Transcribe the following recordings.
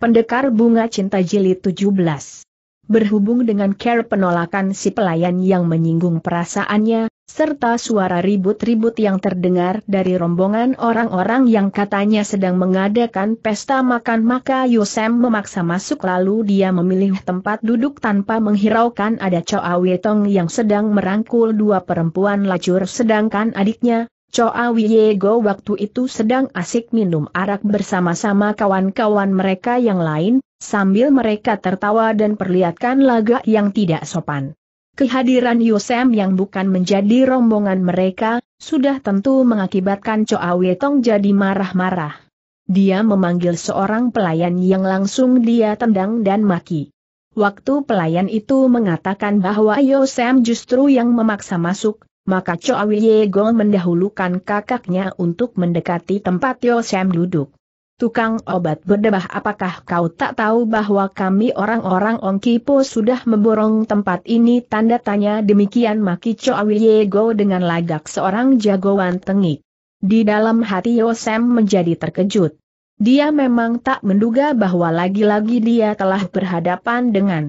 Pendekar Bunga Cinta Jilid 17 Berhubung dengan care penolakan si pelayan yang menyinggung perasaannya, serta suara ribut-ribut yang terdengar dari rombongan orang-orang yang katanya sedang mengadakan pesta makan maka Yosem memaksa masuk lalu dia memilih tempat duduk tanpa menghiraukan ada Choa Wetong yang sedang merangkul dua perempuan lacur sedangkan adiknya, Choa Wiego waktu itu sedang asik minum arak bersama-sama kawan-kawan mereka yang lain, sambil mereka tertawa dan perlihatkan laga yang tidak sopan. Kehadiran Yosem yang bukan menjadi rombongan mereka, sudah tentu mengakibatkan Choa Wietong jadi marah-marah. Dia memanggil seorang pelayan yang langsung dia tendang dan maki. Waktu pelayan itu mengatakan bahwa Yosem justru yang memaksa masuk, maka Chow Gong mendahulukan kakaknya untuk mendekati tempat Tio Sam duduk. Tukang obat berdebah apakah kau tak tahu bahwa kami orang-orang Ongkipo sudah memborong tempat ini tanda tanya demikian maki Chow Yego dengan lagak seorang jagoan tengik. Di dalam hati Yosem menjadi terkejut. Dia memang tak menduga bahwa lagi-lagi dia telah berhadapan dengan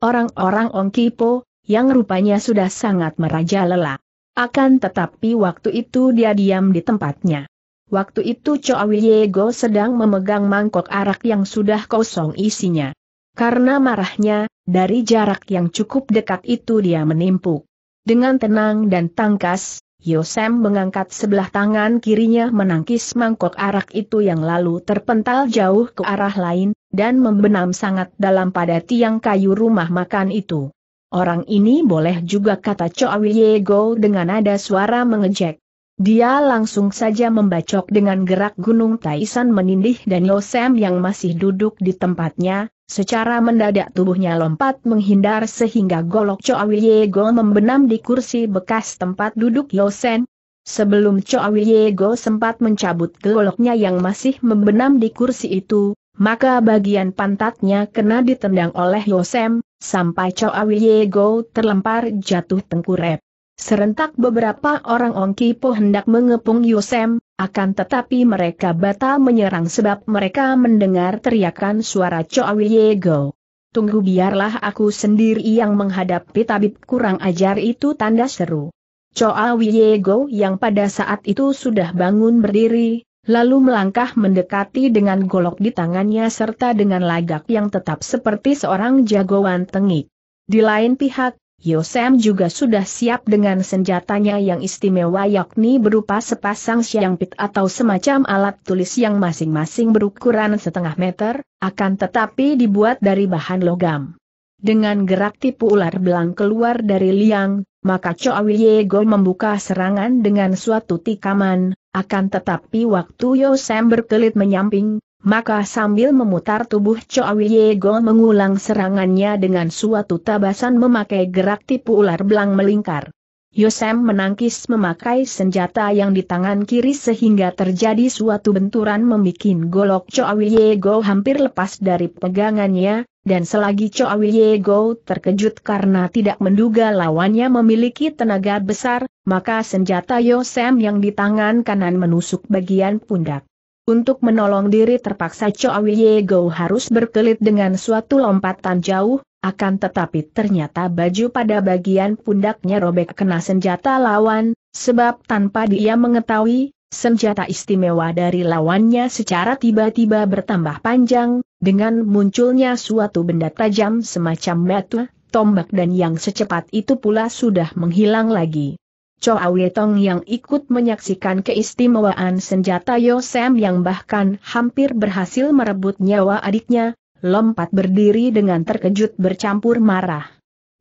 orang-orang Ongkipo, yang rupanya sudah sangat merajalela. Akan tetapi waktu itu dia diam di tempatnya. Waktu itu Choa Wiego sedang memegang mangkok arak yang sudah kosong isinya. Karena marahnya, dari jarak yang cukup dekat itu dia menimpuk. Dengan tenang dan tangkas, Yosem mengangkat sebelah tangan kirinya menangkis mangkok arak itu yang lalu terpental jauh ke arah lain, dan membenam sangat dalam pada tiang kayu rumah makan itu. Orang ini boleh juga kata Chow Yego dengan nada suara mengejek. Dia langsung saja membacok dengan gerak gunung Taisan menindih dan Yosem yang masih duduk di tempatnya, secara mendadak tubuhnya lompat menghindar sehingga golok Chow Yego membenam di kursi bekas tempat duduk Yosem. Sebelum Chow Yego sempat mencabut goloknya yang masih membenam di kursi itu, maka bagian pantatnya kena ditendang oleh Yosem, sampai Choa Wiego terlempar jatuh tengkurep. Serentak beberapa orang Ongki Kipo hendak mengepung Yosem, akan tetapi mereka batal menyerang sebab mereka mendengar teriakan suara Choa Wiego. Tunggu biarlah aku sendiri yang menghadapi tabib kurang ajar itu tanda seru. Choa Wiego yang pada saat itu sudah bangun berdiri, lalu melangkah mendekati dengan golok di tangannya serta dengan lagak yang tetap seperti seorang jagoan tengik. Di lain pihak, Yosem juga sudah siap dengan senjatanya yang istimewa yakni berupa sepasang siangpit atau semacam alat tulis yang masing-masing berukuran setengah meter, akan tetapi dibuat dari bahan logam. Dengan gerak tipu ular belang keluar dari liang, maka Choa Go membuka serangan dengan suatu tikaman, akan tetapi waktu Yosem berkelit menyamping, maka sambil memutar tubuh Chowi Yego mengulang serangannya dengan suatu tabasan memakai gerak tipu ular belang melingkar. Yosem menangkis memakai senjata yang di tangan kiri sehingga terjadi suatu benturan membuat golok Chowi Yego hampir lepas dari pegangannya, dan selagi Chowi Yego terkejut karena tidak menduga lawannya memiliki tenaga besar, maka senjata Yosem yang di tangan kanan menusuk bagian pundak. Untuk menolong diri terpaksa Chow Yego harus berkelit dengan suatu lompatan jauh, akan tetapi ternyata baju pada bagian pundaknya robek kena senjata lawan, sebab tanpa dia mengetahui, senjata istimewa dari lawannya secara tiba-tiba bertambah panjang, dengan munculnya suatu benda tajam semacam metu, tombak dan yang secepat itu pula sudah menghilang lagi. Chow Tong yang ikut menyaksikan keistimewaan senjata Yo Sam yang bahkan hampir berhasil merebut nyawa adiknya, lompat berdiri dengan terkejut bercampur marah.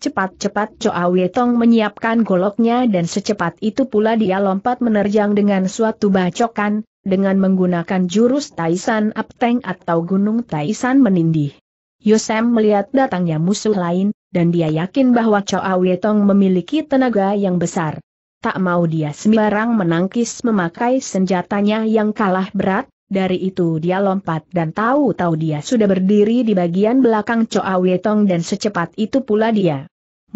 Cepat-cepat Chow Tong menyiapkan goloknya dan secepat itu pula dia lompat menerjang dengan suatu bacokan, dengan menggunakan jurus Taisan Apteng atau Gunung Taisan Menindih. Yo Sam melihat datangnya musuh lain, dan dia yakin bahwa Chow Tong memiliki tenaga yang besar tak mau dia sembarang menangkis memakai senjatanya yang kalah berat, dari itu dia lompat dan tahu-tahu dia sudah berdiri di bagian belakang Coa Wetong dan secepat itu pula dia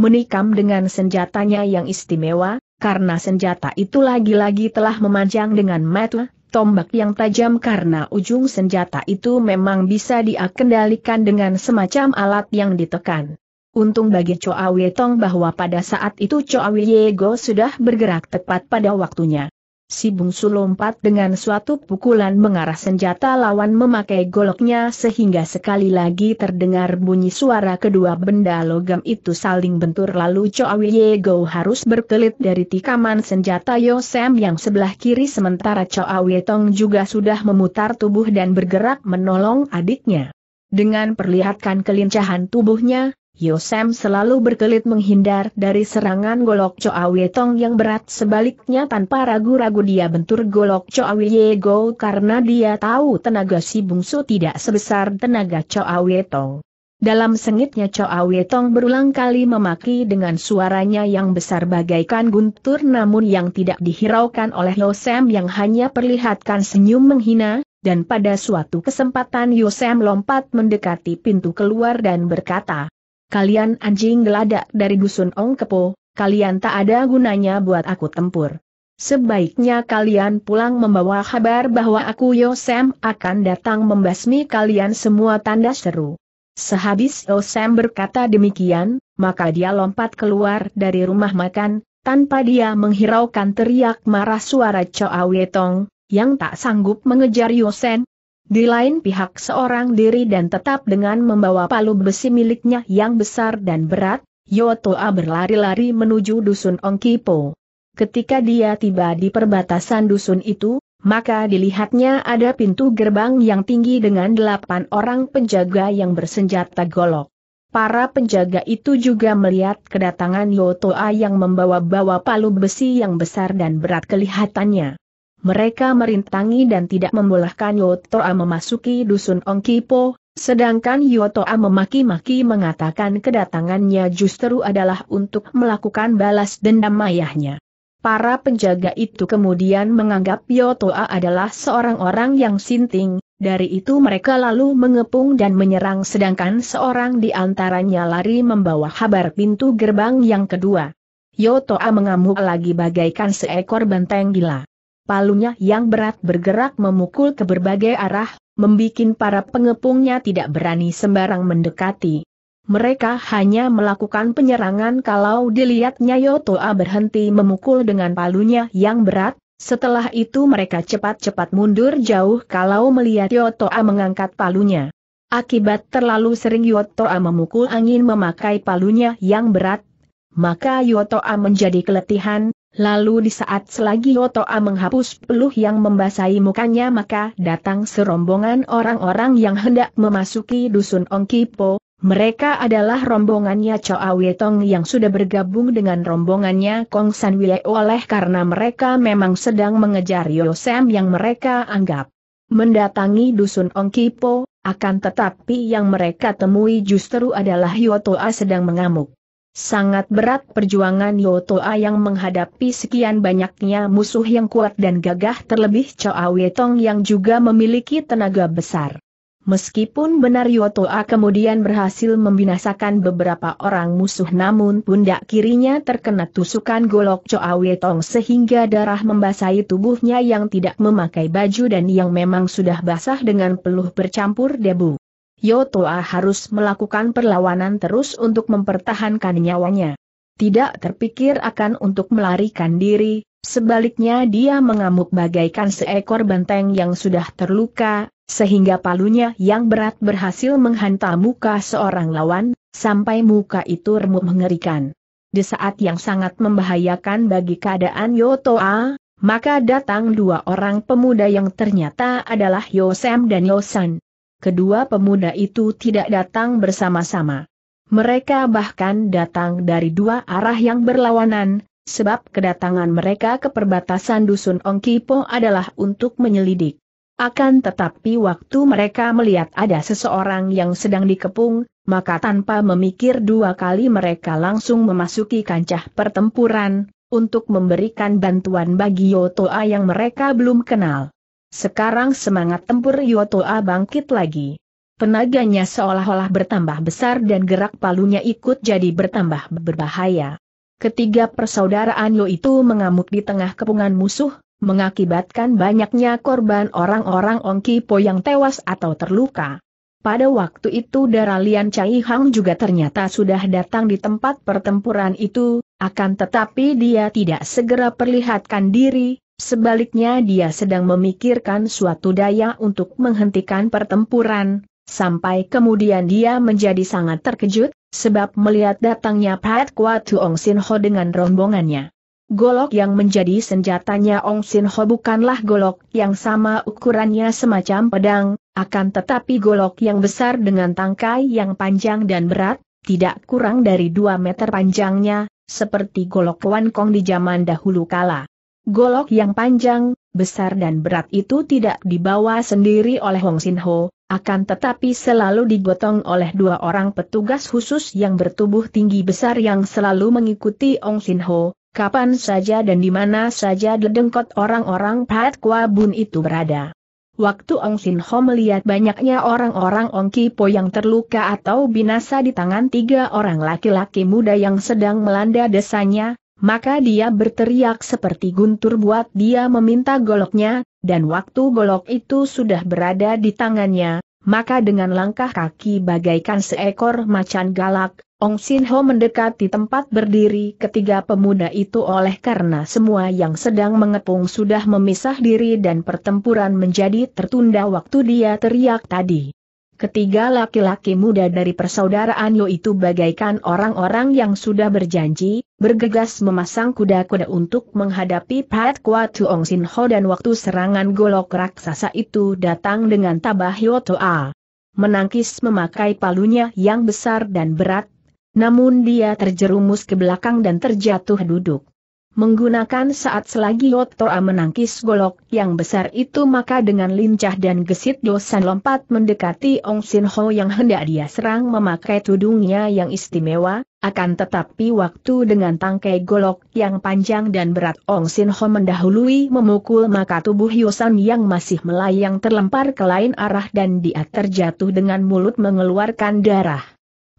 menikam dengan senjatanya yang istimewa, karena senjata itu lagi-lagi telah memanjang dengan mata, tombak yang tajam karena ujung senjata itu memang bisa dia kendalikan dengan semacam alat yang ditekan. Untung bagi Choa Tong bahwa pada saat itu Choa Yego sudah bergerak tepat pada waktunya. Si bungsu lompat dengan suatu pukulan mengarah senjata lawan memakai goloknya sehingga sekali lagi terdengar bunyi suara kedua benda logam itu saling bentur lalu Choa Yego harus berkelit dari tikaman senjata Yosem yang sebelah kiri sementara Choa Tong juga sudah memutar tubuh dan bergerak menolong adiknya. Dengan perlihatkan kelincahan tubuhnya, Yosem selalu berkelit menghindar dari serangan golok Choawe Tong yang berat sebaliknya tanpa ragu-ragu dia bentur golok Choawe Yego karena dia tahu tenaga si bungsu tidak sebesar tenaga Choawe Tong. Dalam sengitnya Choawe Tong berulang kali memaki dengan suaranya yang besar bagaikan guntur namun yang tidak dihiraukan oleh Yosem yang hanya perlihatkan senyum menghina, dan pada suatu kesempatan Yosem lompat mendekati pintu keluar dan berkata, kalian anjing geladak dari Dusun Ong Kepo, kalian tak ada gunanya buat aku tempur. Sebaiknya kalian pulang membawa kabar bahwa aku Yosem akan datang membasmi kalian semua tanda seru. Sehabis Yosem berkata demikian, maka dia lompat keluar dari rumah makan, tanpa dia menghiraukan teriak marah suara Choa Wetong, yang tak sanggup mengejar Yosem. Di lain pihak seorang diri dan tetap dengan membawa palu besi miliknya yang besar dan berat, Yotoa berlari-lari menuju dusun Ongkipo. Ketika dia tiba di perbatasan dusun itu, maka dilihatnya ada pintu gerbang yang tinggi dengan delapan orang penjaga yang bersenjata golok. Para penjaga itu juga melihat kedatangan Yotoa yang membawa-bawa palu besi yang besar dan berat kelihatannya. Mereka merintangi dan tidak membolehkan Yotoa memasuki dusun Ongkipo, sedangkan Yotoa memaki-maki mengatakan kedatangannya justru adalah untuk melakukan balas dendam ayahnya. Para penjaga itu kemudian menganggap Yotoa adalah seorang orang yang sinting, dari itu mereka lalu mengepung dan menyerang sedangkan seorang di antaranya lari membawa kabar pintu gerbang yang kedua. Yotoa mengamuk lagi bagaikan seekor benteng gila palunya yang berat bergerak memukul ke berbagai arah, membuat para pengepungnya tidak berani sembarang mendekati. Mereka hanya melakukan penyerangan kalau dilihat Nyayo Yotoa berhenti memukul dengan palunya yang berat, setelah itu mereka cepat-cepat mundur jauh kalau melihat Yotoa mengangkat palunya. Akibat terlalu sering Yotoa memukul angin memakai palunya yang berat, maka Yotoa menjadi keletihan, Lalu di saat selagi Yotoa menghapus peluh yang membasahi mukanya maka datang serombongan orang-orang yang hendak memasuki dusun Ongkipo, mereka adalah rombongannya Choa Wetong yang sudah bergabung dengan rombongannya Kong San Wie oleh karena mereka memang sedang mengejar Yosem yang mereka anggap mendatangi dusun Ongkipo, akan tetapi yang mereka temui justru adalah Yotoa sedang mengamuk. Sangat berat perjuangan Yotoa yang menghadapi sekian banyaknya musuh yang kuat dan gagah terlebih Choa Wetong yang juga memiliki tenaga besar. Meskipun benar Yotoa kemudian berhasil membinasakan beberapa orang musuh namun pundak kirinya terkena tusukan golok Choa Wetong sehingga darah membasahi tubuhnya yang tidak memakai baju dan yang memang sudah basah dengan peluh bercampur debu. Yotoa harus melakukan perlawanan terus untuk mempertahankan nyawanya. Tidak terpikir akan untuk melarikan diri, sebaliknya dia mengamuk bagaikan seekor benteng yang sudah terluka, sehingga palunya yang berat berhasil menghantam muka seorang lawan, sampai muka itu remuk mengerikan. Di saat yang sangat membahayakan bagi keadaan Yotoa, maka datang dua orang pemuda yang ternyata adalah Yosem dan Yosan kedua pemuda itu tidak datang bersama-sama. Mereka bahkan datang dari dua arah yang berlawanan, sebab kedatangan mereka ke perbatasan dusun Ongkipo adalah untuk menyelidik. Akan tetapi waktu mereka melihat ada seseorang yang sedang dikepung, maka tanpa memikir dua kali mereka langsung memasuki kancah pertempuran, untuk memberikan bantuan bagi Yotoa yang mereka belum kenal. Sekarang semangat tempur Yotoa bangkit lagi. Penaganya seolah-olah bertambah besar dan gerak palunya ikut jadi bertambah berbahaya. Ketiga persaudaraan Yo itu mengamuk di tengah kepungan musuh, mengakibatkan banyaknya korban orang-orang Po yang tewas atau terluka. Pada waktu itu darah Lian Chai Hang juga ternyata sudah datang di tempat pertempuran itu, akan tetapi dia tidak segera perlihatkan diri, Sebaliknya dia sedang memikirkan suatu daya untuk menghentikan pertempuran, sampai kemudian dia menjadi sangat terkejut, sebab melihat datangnya Pat Kwat Ong Sin Ho dengan rombongannya. Golok yang menjadi senjatanya Ong Sin Ho bukanlah golok yang sama ukurannya semacam pedang, akan tetapi golok yang besar dengan tangkai yang panjang dan berat, tidak kurang dari 2 meter panjangnya, seperti golok Wan Kong di zaman dahulu kala. Golok yang panjang, besar dan berat itu tidak dibawa sendiri oleh Hong Sin Ho, akan tetapi selalu digotong oleh dua orang petugas khusus yang bertubuh tinggi besar yang selalu mengikuti Hong Sin Ho, kapan saja dan di mana saja dedengkot orang-orang Pat Kwa Bun itu berada. Waktu Ong Sin Ho melihat banyaknya orang-orang Ong Kipo yang terluka atau binasa di tangan tiga orang laki-laki muda yang sedang melanda desanya, maka dia berteriak seperti guntur buat dia meminta goloknya, dan waktu golok itu sudah berada di tangannya, maka dengan langkah kaki bagaikan seekor macan galak, Ong Sin Ho mendekati tempat berdiri ketiga pemuda itu oleh karena semua yang sedang mengepung sudah memisah diri dan pertempuran menjadi tertunda waktu dia teriak tadi. Ketiga laki-laki muda dari persaudaraan Yo itu bagaikan orang-orang yang sudah berjanji, bergegas memasang kuda-kuda untuk menghadapi Pat Kwa Tuong Sin Ho dan waktu serangan golok raksasa itu datang dengan tabah Yoto A. Menangkis memakai palunya yang besar dan berat, namun dia terjerumus ke belakang dan terjatuh duduk. Menggunakan saat selagi Yoto A menangkis golok yang besar itu maka dengan lincah dan gesit Dosan lompat mendekati Ong Sin Ho yang hendak dia serang memakai tudungnya yang istimewa, akan tetapi waktu dengan tangkai golok yang panjang dan berat Ong Sin Ho mendahului memukul maka tubuh Yosan yang masih melayang terlempar ke lain arah dan dia terjatuh dengan mulut mengeluarkan darah.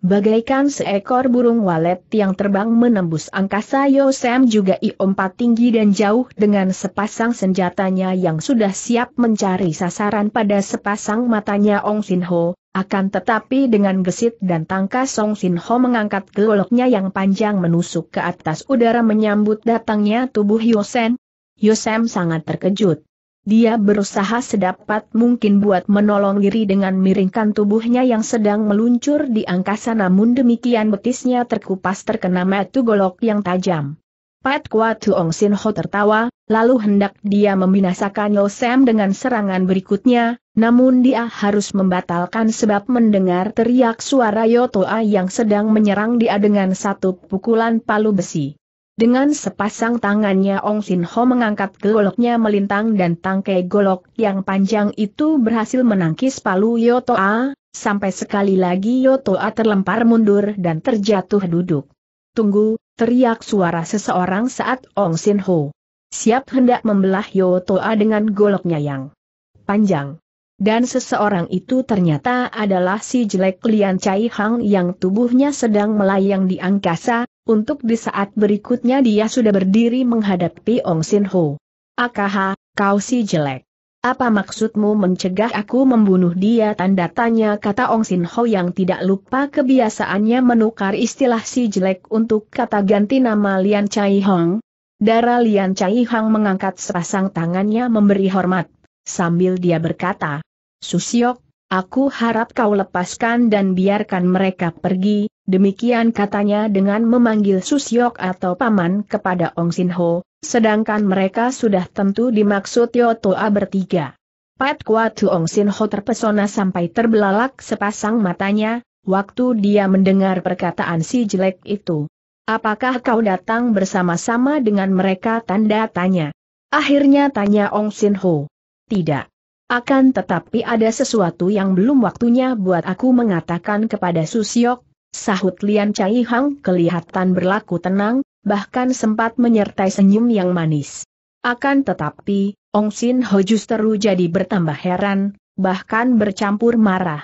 Bagaikan seekor burung walet yang terbang menembus angkasa Yosem juga iompat tinggi dan jauh dengan sepasang senjatanya yang sudah siap mencari sasaran pada sepasang matanya Ong Sin Ho, akan tetapi dengan gesit dan tangkas Song Sin Ho mengangkat goloknya yang panjang menusuk ke atas udara menyambut datangnya tubuh Yosen. Yosem sangat terkejut. Dia berusaha sedapat mungkin buat menolong diri dengan miringkan tubuhnya yang sedang meluncur di angkasa namun demikian betisnya terkupas terkena metu golok yang tajam. Pat Kwa Tuong Sin Ho tertawa, lalu hendak dia membinasakan Yosem dengan serangan berikutnya, namun dia harus membatalkan sebab mendengar teriak suara Yotoa yang sedang menyerang dia dengan satu pukulan palu besi. Dengan sepasang tangannya Ong Sin Ho mengangkat goloknya melintang dan tangkai golok yang panjang itu berhasil menangkis palu Yotoa, sampai sekali lagi Yotoa terlempar mundur dan terjatuh duduk. Tunggu, teriak suara seseorang saat Ong Sin Ho siap hendak membelah Yotoa dengan goloknya yang panjang. Dan seseorang itu ternyata adalah si jelek Lian Chai Hang yang tubuhnya sedang melayang di angkasa, untuk di saat berikutnya dia sudah berdiri menghadapi Ong Sin Ho. Akaha, kau si jelek. Apa maksudmu mencegah aku membunuh dia? Tanda tanya kata Ong Sin Ho yang tidak lupa kebiasaannya menukar istilah si jelek untuk kata ganti nama Lian Chai Hang. Darah Lian Chai Hang mengangkat sepasang tangannya memberi hormat, sambil dia berkata, Susiok, aku harap kau lepaskan dan biarkan mereka pergi, demikian katanya dengan memanggil Susiok atau Paman kepada Ong Sin Ho, sedangkan mereka sudah tentu dimaksud Yotoa bertiga. Pat Kuatu Ong Sin Ho terpesona sampai terbelalak sepasang matanya, waktu dia mendengar perkataan si jelek itu. Apakah kau datang bersama-sama dengan mereka tanda tanya? Akhirnya tanya Ong Sin Ho. Tidak. Akan tetapi ada sesuatu yang belum waktunya buat aku mengatakan kepada Susiok, sahut Lian Chai Hang kelihatan berlaku tenang, bahkan sempat menyertai senyum yang manis. Akan tetapi, Ong Sin Ho justru jadi bertambah heran, bahkan bercampur marah.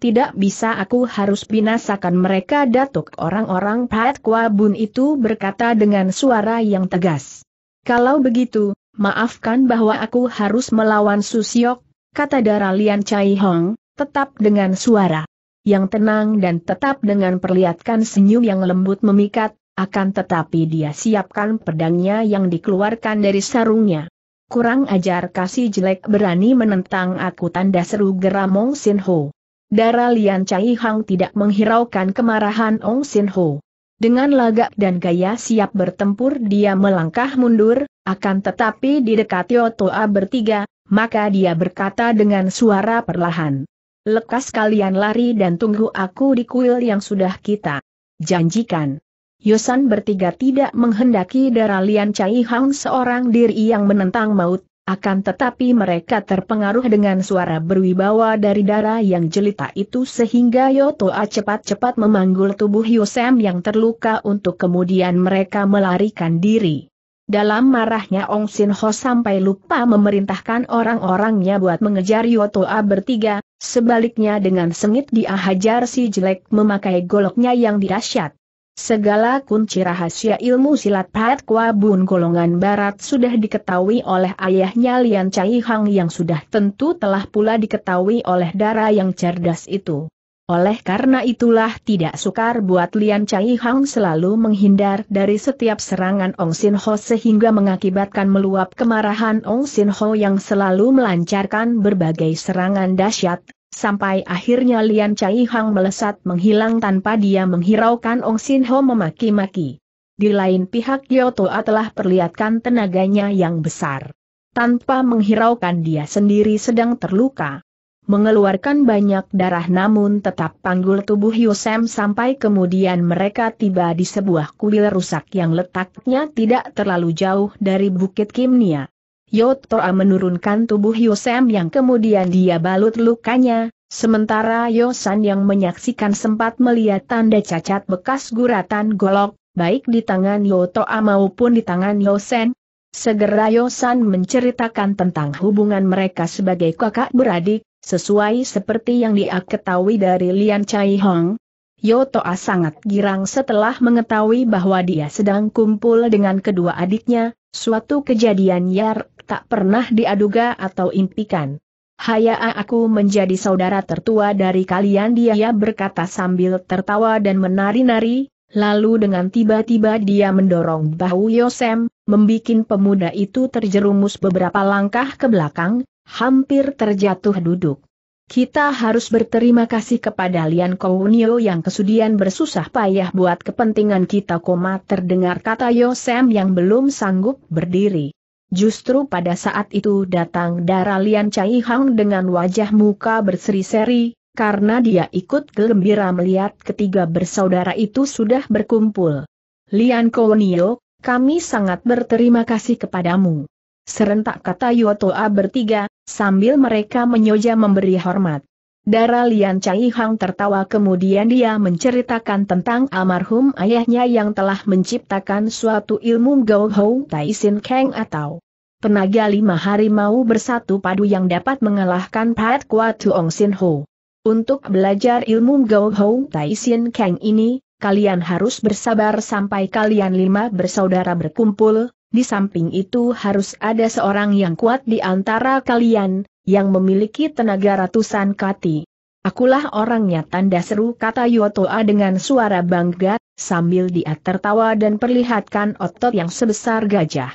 Tidak bisa aku harus binasakan mereka datuk orang-orang Pat Kwa Bun itu berkata dengan suara yang tegas. Kalau begitu, Maafkan bahwa aku harus melawan Susiok, kata Daralian Lian Chai Hong, tetap dengan suara yang tenang dan tetap dengan perlihatkan senyum yang lembut memikat, akan tetapi dia siapkan pedangnya yang dikeluarkan dari sarungnya. Kurang ajar kasih jelek berani menentang aku tanda seru geram Ong Sin Ho. Daralian Lian Chai Hang tidak menghiraukan kemarahan Ong Sin Ho. Dengan lagak dan gaya siap bertempur dia melangkah mundur, akan tetapi di dekat Yotoa bertiga, maka dia berkata dengan suara perlahan. Lekas kalian lari dan tunggu aku di kuil yang sudah kita janjikan. Yosan bertiga tidak menghendaki darah Lian Cai Hang seorang diri yang menentang maut, akan tetapi mereka terpengaruh dengan suara berwibawa dari darah yang jelita itu sehingga Yotoa cepat-cepat memanggul tubuh Yosem yang terluka untuk kemudian mereka melarikan diri. Dalam marahnya Ong Sin Ho sampai lupa memerintahkan orang-orangnya buat mengejar Yotoa bertiga, sebaliknya dengan sengit dia hajar si jelek memakai goloknya yang dirasyat. Segala kunci rahasia ilmu silat Pat Kwa Bun golongan barat sudah diketahui oleh ayahnya Lian Chai Hang yang sudah tentu telah pula diketahui oleh darah yang cerdas itu. Oleh karena itulah tidak sukar buat Lian Chai Hang selalu menghindar dari setiap serangan Ong Sin Ho sehingga mengakibatkan meluap kemarahan Ong Sin Ho yang selalu melancarkan berbagai serangan dahsyat, sampai akhirnya Lian Chai Hang melesat menghilang tanpa dia menghiraukan Ong Sin Ho memaki-maki. Di lain pihak Toa telah perlihatkan tenaganya yang besar. Tanpa menghiraukan dia sendiri sedang terluka. Mengeluarkan banyak darah namun tetap panggul tubuh Yosem sampai kemudian mereka tiba di sebuah kuil rusak yang letaknya tidak terlalu jauh dari Bukit Kimnia. Yotoa menurunkan tubuh Yosem yang kemudian dia balut lukanya, sementara Yosan yang menyaksikan sempat melihat tanda cacat bekas guratan golok, baik di tangan Yotoa maupun di tangan Yosen. Segera Yosan menceritakan tentang hubungan mereka sebagai kakak beradik, sesuai seperti yang dia ketahui dari Lian Chai Hong. Yotoa sangat girang setelah mengetahui bahwa dia sedang kumpul dengan kedua adiknya, suatu kejadian yang tak pernah diaduga atau impikan. Haya aku menjadi saudara tertua dari kalian dia berkata sambil tertawa dan menari-nari, lalu dengan tiba-tiba dia mendorong bahu Yosem, membuat pemuda itu terjerumus beberapa langkah ke belakang, hampir terjatuh duduk. Kita harus berterima kasih kepada Lian Kounio yang kesudian bersusah payah buat kepentingan kita, koma terdengar kata Yosem yang belum sanggup berdiri. Justru pada saat itu datang darah Lian Chai Hang dengan wajah muka berseri-seri, karena dia ikut gembira melihat ketiga bersaudara itu sudah berkumpul. Lian Kownio, kami sangat berterima kasih kepadamu. Serentak kata Yotoa bertiga, sambil mereka menyoja memberi hormat. Dara Lian Chai Hang tertawa kemudian dia menceritakan tentang almarhum ayahnya yang telah menciptakan suatu ilmu Gao Hou Tai Sin Kang atau penaga lima harimau bersatu padu yang dapat mengalahkan Pat Kwa Tuong Sin Ho. Untuk belajar ilmu Gao Hou Tai Sin Kang ini, kalian harus bersabar sampai kalian lima bersaudara berkumpul, di samping itu harus ada seorang yang kuat di antara kalian, yang memiliki tenaga ratusan kati. Akulah orangnya tanda seru kata Yotoa dengan suara bangga, sambil dia tertawa dan perlihatkan otot yang sebesar gajah.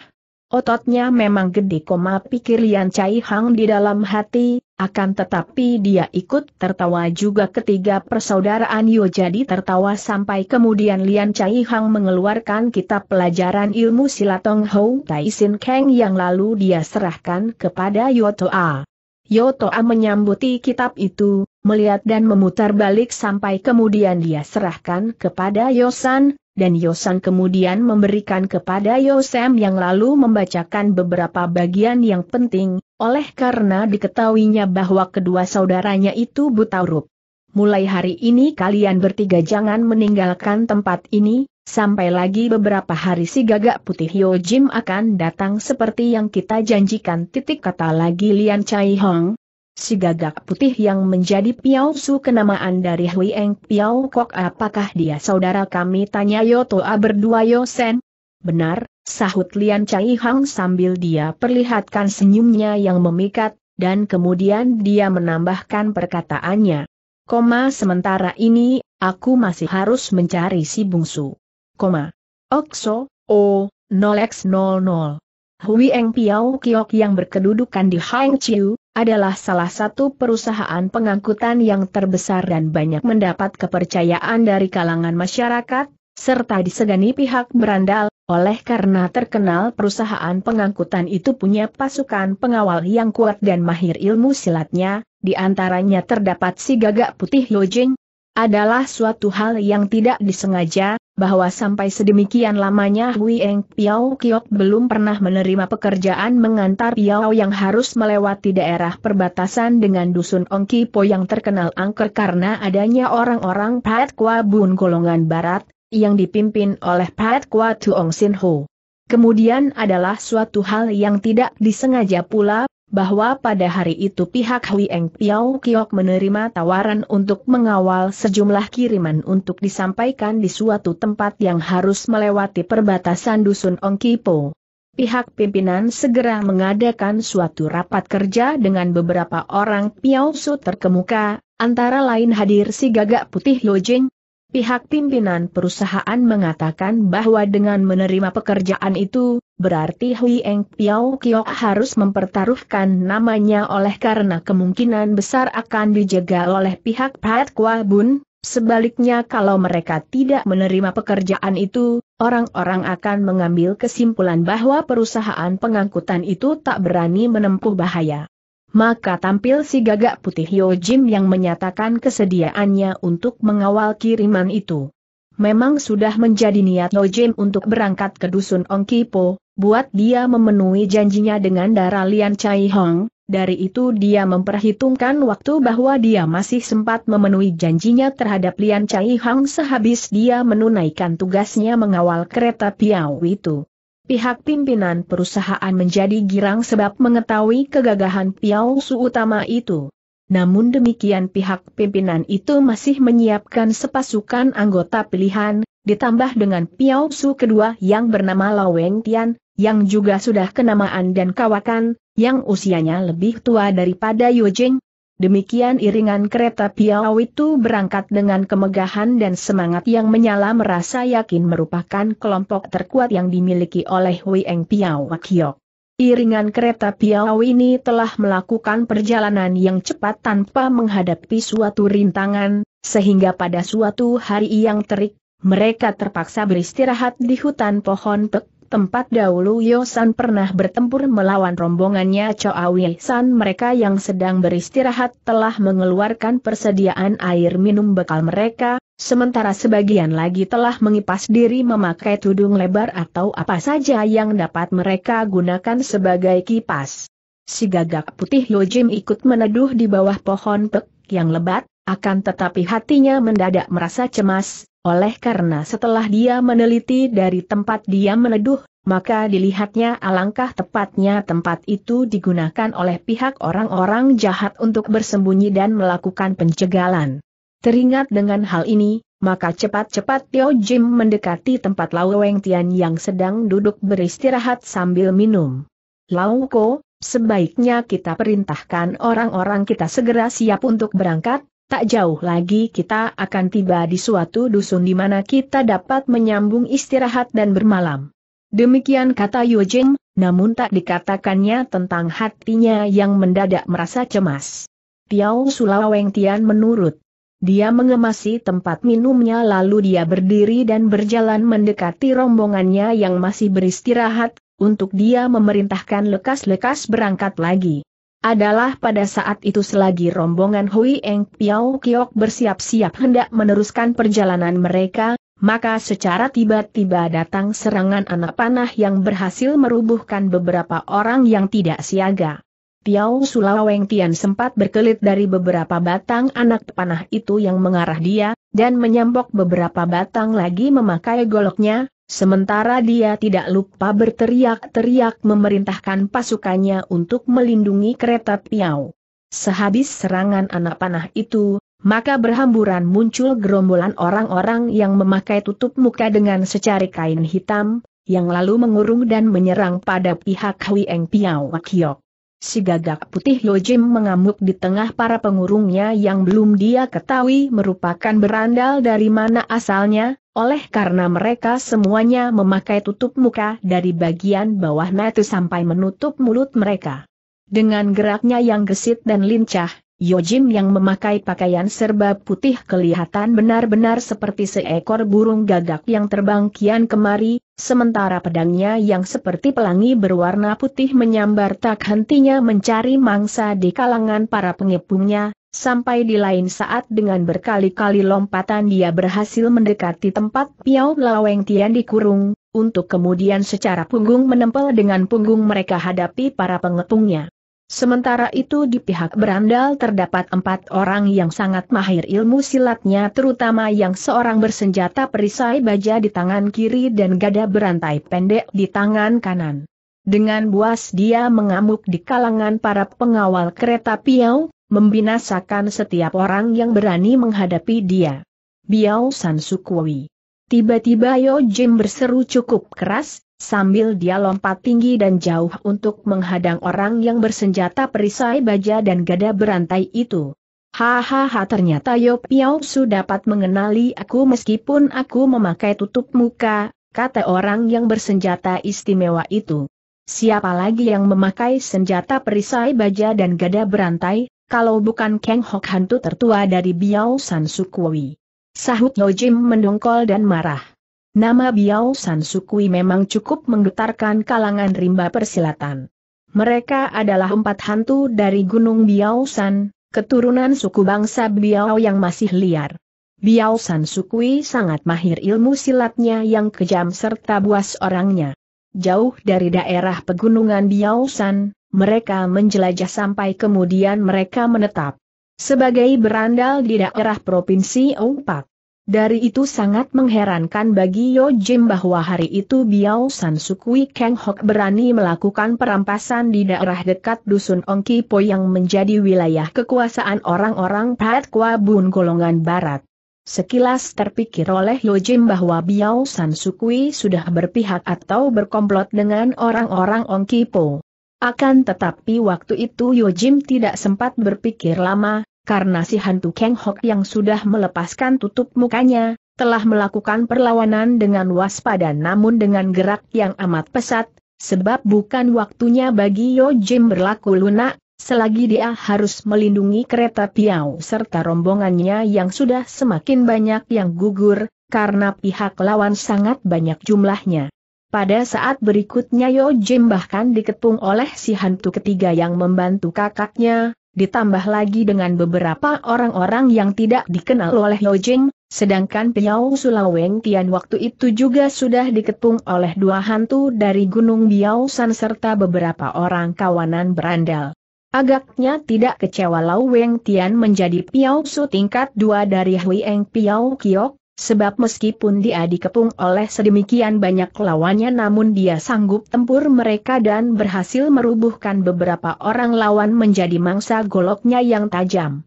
Ototnya memang gede koma pikir Lian Chai Hang di dalam hati, akan tetapi dia ikut tertawa juga ketiga persaudaraan Yo jadi tertawa sampai kemudian Lian Chai Hang mengeluarkan kitab pelajaran ilmu silatong Hou Tai Sin Kang yang lalu dia serahkan kepada Yotoa. Yotoa menyambuti kitab itu, melihat dan memutar balik sampai kemudian dia serahkan kepada Yosan, dan Yosan kemudian memberikan kepada Yosem yang lalu membacakan beberapa bagian yang penting, oleh karena diketahuinya bahwa kedua saudaranya itu buta huruf. Mulai hari ini kalian bertiga jangan meninggalkan tempat ini, Sampai lagi beberapa hari si gagak putih Yo Jim akan datang seperti yang kita janjikan titik kata lagi Lian Chai Hong. Si gagak putih yang menjadi Piao Su kenamaan dari Hui Eng Piao Kok apakah dia saudara kami tanya Yo Toa berdua Yo Sen? Benar, sahut Lian Chai Hong sambil dia perlihatkan senyumnya yang memikat, dan kemudian dia menambahkan perkataannya. Koma sementara ini, aku masih harus mencari si bungsu koma. Okso, O, 0x00. Hui Eng Piao Kiok yang berkedudukan di Hang Chiu, adalah salah satu perusahaan pengangkutan yang terbesar dan banyak mendapat kepercayaan dari kalangan masyarakat, serta disegani pihak berandal, oleh karena terkenal perusahaan pengangkutan itu punya pasukan pengawal yang kuat dan mahir ilmu silatnya, di antaranya terdapat si gagak putih Yojing, adalah suatu hal yang tidak disengaja, bahwa sampai sedemikian lamanya Hui Eng Piao Kiok belum pernah menerima pekerjaan mengantar Piao yang harus melewati daerah perbatasan dengan Dusun Ongki Po yang terkenal angker karena adanya orang-orang Pat Kwa Bun golongan barat, yang dipimpin oleh Pat Kwa Tuong Sin Ho. Kemudian adalah suatu hal yang tidak disengaja pula, bahwa pada hari itu pihak Hui Eng Piao Kiok menerima tawaran untuk mengawal sejumlah kiriman untuk disampaikan di suatu tempat yang harus melewati perbatasan dusun Ong Kipo. Pihak pimpinan segera mengadakan suatu rapat kerja dengan beberapa orang Piao Su terkemuka, antara lain hadir si gagak putih Lojing. Pihak pimpinan perusahaan mengatakan bahwa dengan menerima pekerjaan itu, berarti Hui Eng Piao Kio harus mempertaruhkan namanya oleh karena kemungkinan besar akan dijaga oleh pihak Pat Kwa Bun. Sebaliknya kalau mereka tidak menerima pekerjaan itu, orang-orang akan mengambil kesimpulan bahwa perusahaan pengangkutan itu tak berani menempuh bahaya. Maka tampil si gagak putih Yo Jim yang menyatakan kesediaannya untuk mengawal kiriman itu. Memang sudah menjadi niat Yo Jim untuk berangkat ke dusun Ongkipo, buat dia memenuhi janjinya dengan darah Lian Chai Hong, dari itu dia memperhitungkan waktu bahwa dia masih sempat memenuhi janjinya terhadap Lian Chai Hong sehabis dia menunaikan tugasnya mengawal kereta Piau itu. Pihak pimpinan perusahaan menjadi girang sebab mengetahui kegagahan Piau Su utama itu. Namun demikian pihak pimpinan itu masih menyiapkan sepasukan anggota pilihan, ditambah dengan Piao Su kedua yang bernama Lao Weng Tian, yang juga sudah kenamaan dan kawakan, yang usianya lebih tua daripada Yu Jing. Demikian iringan kereta Piao itu berangkat dengan kemegahan dan semangat yang menyala merasa yakin merupakan kelompok terkuat yang dimiliki oleh Weng Piao Kiok. Iringan kereta Piau ini telah melakukan perjalanan yang cepat tanpa menghadapi suatu rintangan, sehingga pada suatu hari yang terik, mereka terpaksa beristirahat di hutan pohon pek, tempat dahulu Yosan pernah bertempur melawan rombongannya Choawi San mereka yang sedang beristirahat telah mengeluarkan persediaan air minum bekal mereka, sementara sebagian lagi telah mengipas diri memakai tudung lebar atau apa saja yang dapat mereka gunakan sebagai kipas. Si gagak putih Yojim ikut meneduh di bawah pohon pek yang lebat, akan tetapi hatinya mendadak merasa cemas, oleh karena setelah dia meneliti dari tempat dia meneduh, maka dilihatnya alangkah tepatnya tempat itu digunakan oleh pihak orang-orang jahat untuk bersembunyi dan melakukan pencegalan. Teringat dengan hal ini, maka cepat-cepat Tio Jim mendekati tempat Lau Weng Tian yang sedang duduk beristirahat sambil minum. Lau Ko, sebaiknya kita perintahkan orang-orang kita segera siap untuk berangkat, Tak jauh lagi kita akan tiba di suatu dusun di mana kita dapat menyambung istirahat dan bermalam. Demikian kata Yojeng, namun tak dikatakannya tentang hatinya yang mendadak merasa cemas. Tiao Sulaweng Tian menurut. Dia mengemasi tempat minumnya lalu dia berdiri dan berjalan mendekati rombongannya yang masih beristirahat, untuk dia memerintahkan lekas-lekas berangkat lagi adalah pada saat itu selagi rombongan Hui Eng Piao Kiok bersiap-siap hendak meneruskan perjalanan mereka, maka secara tiba-tiba datang serangan anak panah yang berhasil merubuhkan beberapa orang yang tidak siaga. Piao Sulaweng Tian sempat berkelit dari beberapa batang anak panah itu yang mengarah dia, dan menyambok beberapa batang lagi memakai goloknya, Sementara dia tidak lupa berteriak-teriak memerintahkan pasukannya untuk melindungi kereta Piau. Sehabis serangan anak panah itu, maka berhamburan muncul gerombolan orang-orang yang memakai tutup muka dengan secari kain hitam, yang lalu mengurung dan menyerang pada pihak Huieng Piao Wakiok. Si gagak putih Yojim mengamuk di tengah para pengurungnya yang belum dia ketahui merupakan berandal dari mana asalnya, oleh karena mereka semuanya memakai tutup muka dari bagian bawah mata sampai menutup mulut mereka. Dengan geraknya yang gesit dan lincah, Yojim yang memakai pakaian serba putih kelihatan benar-benar seperti seekor burung gagak yang terbang kian kemari, sementara pedangnya yang seperti pelangi berwarna putih menyambar tak hentinya mencari mangsa di kalangan para pengepungnya, Sampai di lain saat dengan berkali-kali lompatan dia berhasil mendekati tempat Piao Laweng Tian dikurung, untuk kemudian secara punggung menempel dengan punggung mereka hadapi para pengepungnya. Sementara itu di pihak berandal terdapat empat orang yang sangat mahir ilmu silatnya terutama yang seorang bersenjata perisai baja di tangan kiri dan gada berantai pendek di tangan kanan. Dengan buas dia mengamuk di kalangan para pengawal kereta Piau, membinasakan setiap orang yang berani menghadapi dia. Biao San Sukui. Tiba-tiba Yo Jim berseru cukup keras, sambil dia lompat tinggi dan jauh untuk menghadang orang yang bersenjata perisai baja dan gada berantai itu. Hahaha ternyata Yo Piao Su dapat mengenali aku meskipun aku memakai tutup muka, kata orang yang bersenjata istimewa itu. Siapa lagi yang memakai senjata perisai baja dan gada berantai, kalau bukan Kang Hok hantu tertua dari Biao San Sukui. Sahut Jim mendongkol dan marah. Nama Biao San Sukui memang cukup menggetarkan kalangan rimba persilatan. Mereka adalah empat hantu dari Gunung Biao San, keturunan suku bangsa Biao yang masih liar. Biao San Sukui sangat mahir ilmu silatnya yang kejam serta buas orangnya. Jauh dari daerah pegunungan Biao San, mereka menjelajah sampai kemudian mereka menetap sebagai berandal di daerah Provinsi Oumpak. Dari itu sangat mengherankan bagi Yo Jim bahwa hari itu Biao San Sukui Kang Hok berani melakukan perampasan di daerah dekat Dusun Ongki Po yang menjadi wilayah kekuasaan orang-orang Pat Kwa Bun Golongan Barat. Sekilas terpikir oleh Yo Jim bahwa Biao San Sukui sudah berpihak atau berkomplot dengan orang-orang Ongki Po. Akan tetapi waktu itu Yo Jim tidak sempat berpikir lama, karena si hantu Kang Hok yang sudah melepaskan tutup mukanya, telah melakukan perlawanan dengan waspada namun dengan gerak yang amat pesat, sebab bukan waktunya bagi Yo Jim berlaku lunak, selagi dia harus melindungi kereta Piau serta rombongannya yang sudah semakin banyak yang gugur, karena pihak lawan sangat banyak jumlahnya. Pada saat berikutnya Yo Jim bahkan dikepung oleh si hantu ketiga yang membantu kakaknya, ditambah lagi dengan beberapa orang-orang yang tidak dikenal oleh Yo Jim, sedangkan Piau Sulaweng Tian waktu itu juga sudah dikepung oleh dua hantu dari Gunung Biao San serta beberapa orang kawanan berandal. Agaknya tidak kecewa Lau Weng Tian menjadi Piao Su tingkat dua dari Hui Eng Piau Kiok, Sebab meskipun dia dikepung oleh sedemikian banyak lawannya namun dia sanggup tempur mereka dan berhasil merubuhkan beberapa orang lawan menjadi mangsa goloknya yang tajam.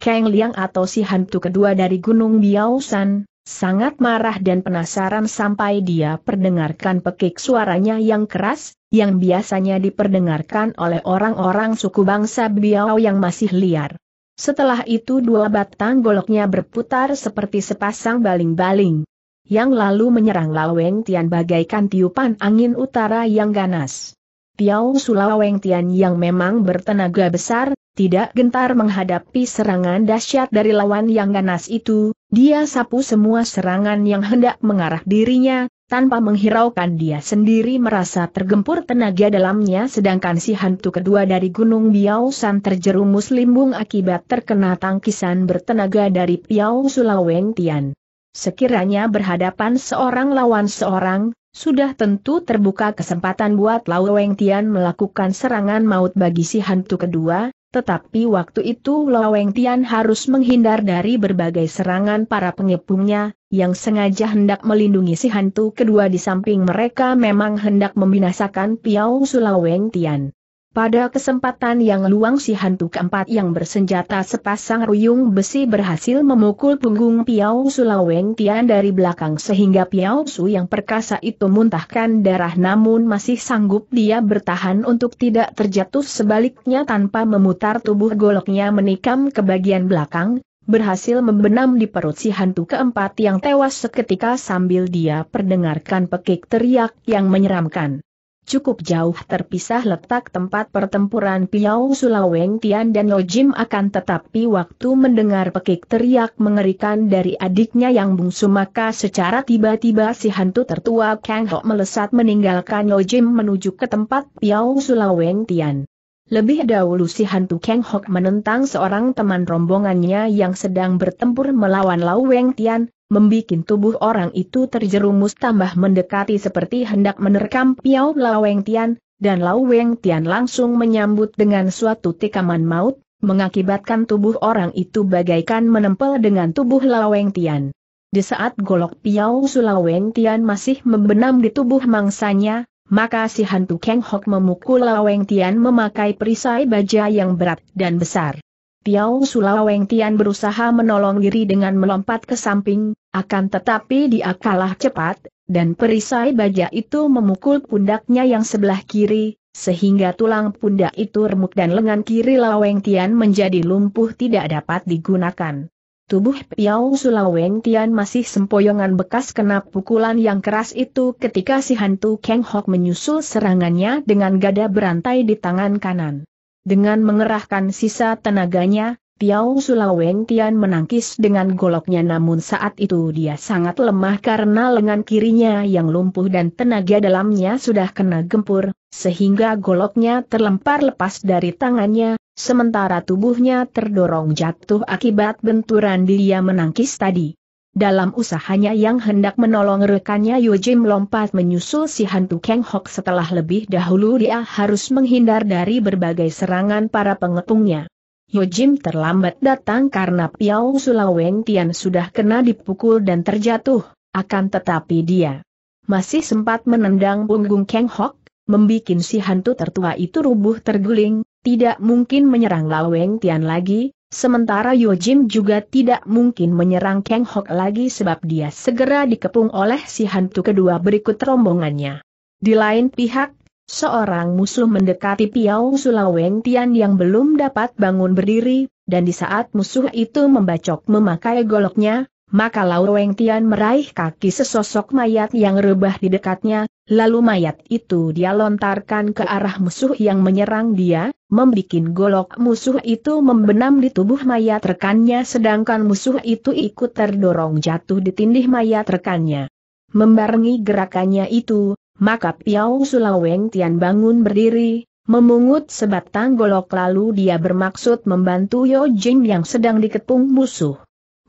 Kang Liang atau si hantu kedua dari Gunung Biaosan, sangat marah dan penasaran sampai dia perdengarkan pekik suaranya yang keras, yang biasanya diperdengarkan oleh orang-orang suku bangsa Biao yang masih liar. Setelah itu dua batang goloknya berputar seperti sepasang baling-baling. Yang lalu menyerang Laweng Tian bagaikan tiupan angin utara yang ganas. Tiao Sulaweng Tian yang memang bertenaga besar, tidak gentar menghadapi serangan dahsyat dari lawan yang ganas itu, dia sapu semua serangan yang hendak mengarah dirinya, tanpa menghiraukan dia sendiri merasa tergempur tenaga dalamnya sedangkan si hantu kedua dari Gunung Biausan terjerumus limbung akibat terkena tangkisan bertenaga dari Piau Sulaweng Tian. Sekiranya berhadapan seorang lawan seorang, sudah tentu terbuka kesempatan buat Lau Weng Tian melakukan serangan maut bagi si hantu kedua, tetapi waktu itu Laweng Tian harus menghindar dari berbagai serangan para pengepungnya, yang sengaja hendak melindungi si hantu kedua di samping mereka memang hendak membinasakan Piao Sulaweng Tian. Pada kesempatan yang luang si hantu keempat yang bersenjata sepasang ruyung besi berhasil memukul punggung Piao Sulaweng Tian dari belakang sehingga Piao Su yang perkasa itu muntahkan darah namun masih sanggup dia bertahan untuk tidak terjatuh sebaliknya tanpa memutar tubuh goloknya menikam ke bagian belakang, berhasil membenam di perut si hantu keempat yang tewas seketika sambil dia perdengarkan pekik teriak yang menyeramkan cukup jauh terpisah letak tempat pertempuran Piau Sulaweng Tian dan Lojim akan tetapi waktu mendengar pekik teriak mengerikan dari adiknya yang bungsu maka secara tiba-tiba si hantu tertua Kang Ho melesat meninggalkan Lojim menuju ke tempat Piau Sulaweng Tian. Lebih dahulu si hantu Kang Hok menentang seorang teman rombongannya yang sedang bertempur melawan Lau Weng Tian, membikin tubuh orang itu terjerumus tambah mendekati seperti hendak menerkam Piao Laweng Tian, dan Laweng Tian langsung menyambut dengan suatu tikaman maut, mengakibatkan tubuh orang itu bagaikan menempel dengan tubuh Laweng Tian. Di saat golok Piao Sulaweng Tian masih membenam di tubuh mangsanya, maka si hantu Keng Hok memukul Laweng Tian memakai perisai baja yang berat dan besar. Piau Sulaweng Tian berusaha menolong diri dengan melompat ke samping, akan tetapi dia kalah cepat, dan perisai baja itu memukul pundaknya yang sebelah kiri, sehingga tulang pundak itu remuk dan lengan kiri Laweng Tian menjadi lumpuh tidak dapat digunakan. Tubuh Piau Sulaweng Tian masih sempoyongan bekas kena pukulan yang keras itu ketika si hantu Kang Hok menyusul serangannya dengan gada berantai di tangan kanan. Dengan mengerahkan sisa tenaganya, Piao Sulaweng Tian menangkis dengan goloknya namun saat itu dia sangat lemah karena lengan kirinya yang lumpuh dan tenaga dalamnya sudah kena gempur, sehingga goloknya terlempar lepas dari tangannya, sementara tubuhnya terdorong jatuh akibat benturan dia menangkis tadi. Dalam usahanya yang hendak menolong rekannya Yojim melompat menyusul si hantu Kang Hok setelah lebih dahulu dia harus menghindar dari berbagai serangan para pengepungnya. Yojim terlambat datang karena Piao Sulaweng Tian sudah kena dipukul dan terjatuh, akan tetapi dia masih sempat menendang punggung Kang Hok, membuat si hantu tertua itu rubuh terguling, tidak mungkin menyerang Laweng Tian lagi, Sementara Yo Jim juga tidak mungkin menyerang Kang Hok lagi sebab dia segera dikepung oleh si hantu kedua berikut rombongannya. Di lain pihak, seorang musuh mendekati Piao Sulaweng Tian yang belum dapat bangun berdiri, dan di saat musuh itu membacok memakai goloknya, maka Lao Weng Tian meraih kaki sesosok mayat yang rebah di dekatnya, lalu mayat itu dia lontarkan ke arah musuh yang menyerang dia, membikin golok musuh itu membenam di tubuh mayat rekannya sedangkan musuh itu ikut terdorong jatuh di tindih mayat rekannya. Membarengi gerakannya itu, maka Piao Sulaweng Tian bangun berdiri, memungut sebatang golok lalu dia bermaksud membantu Yo Jin yang sedang dikepung musuh.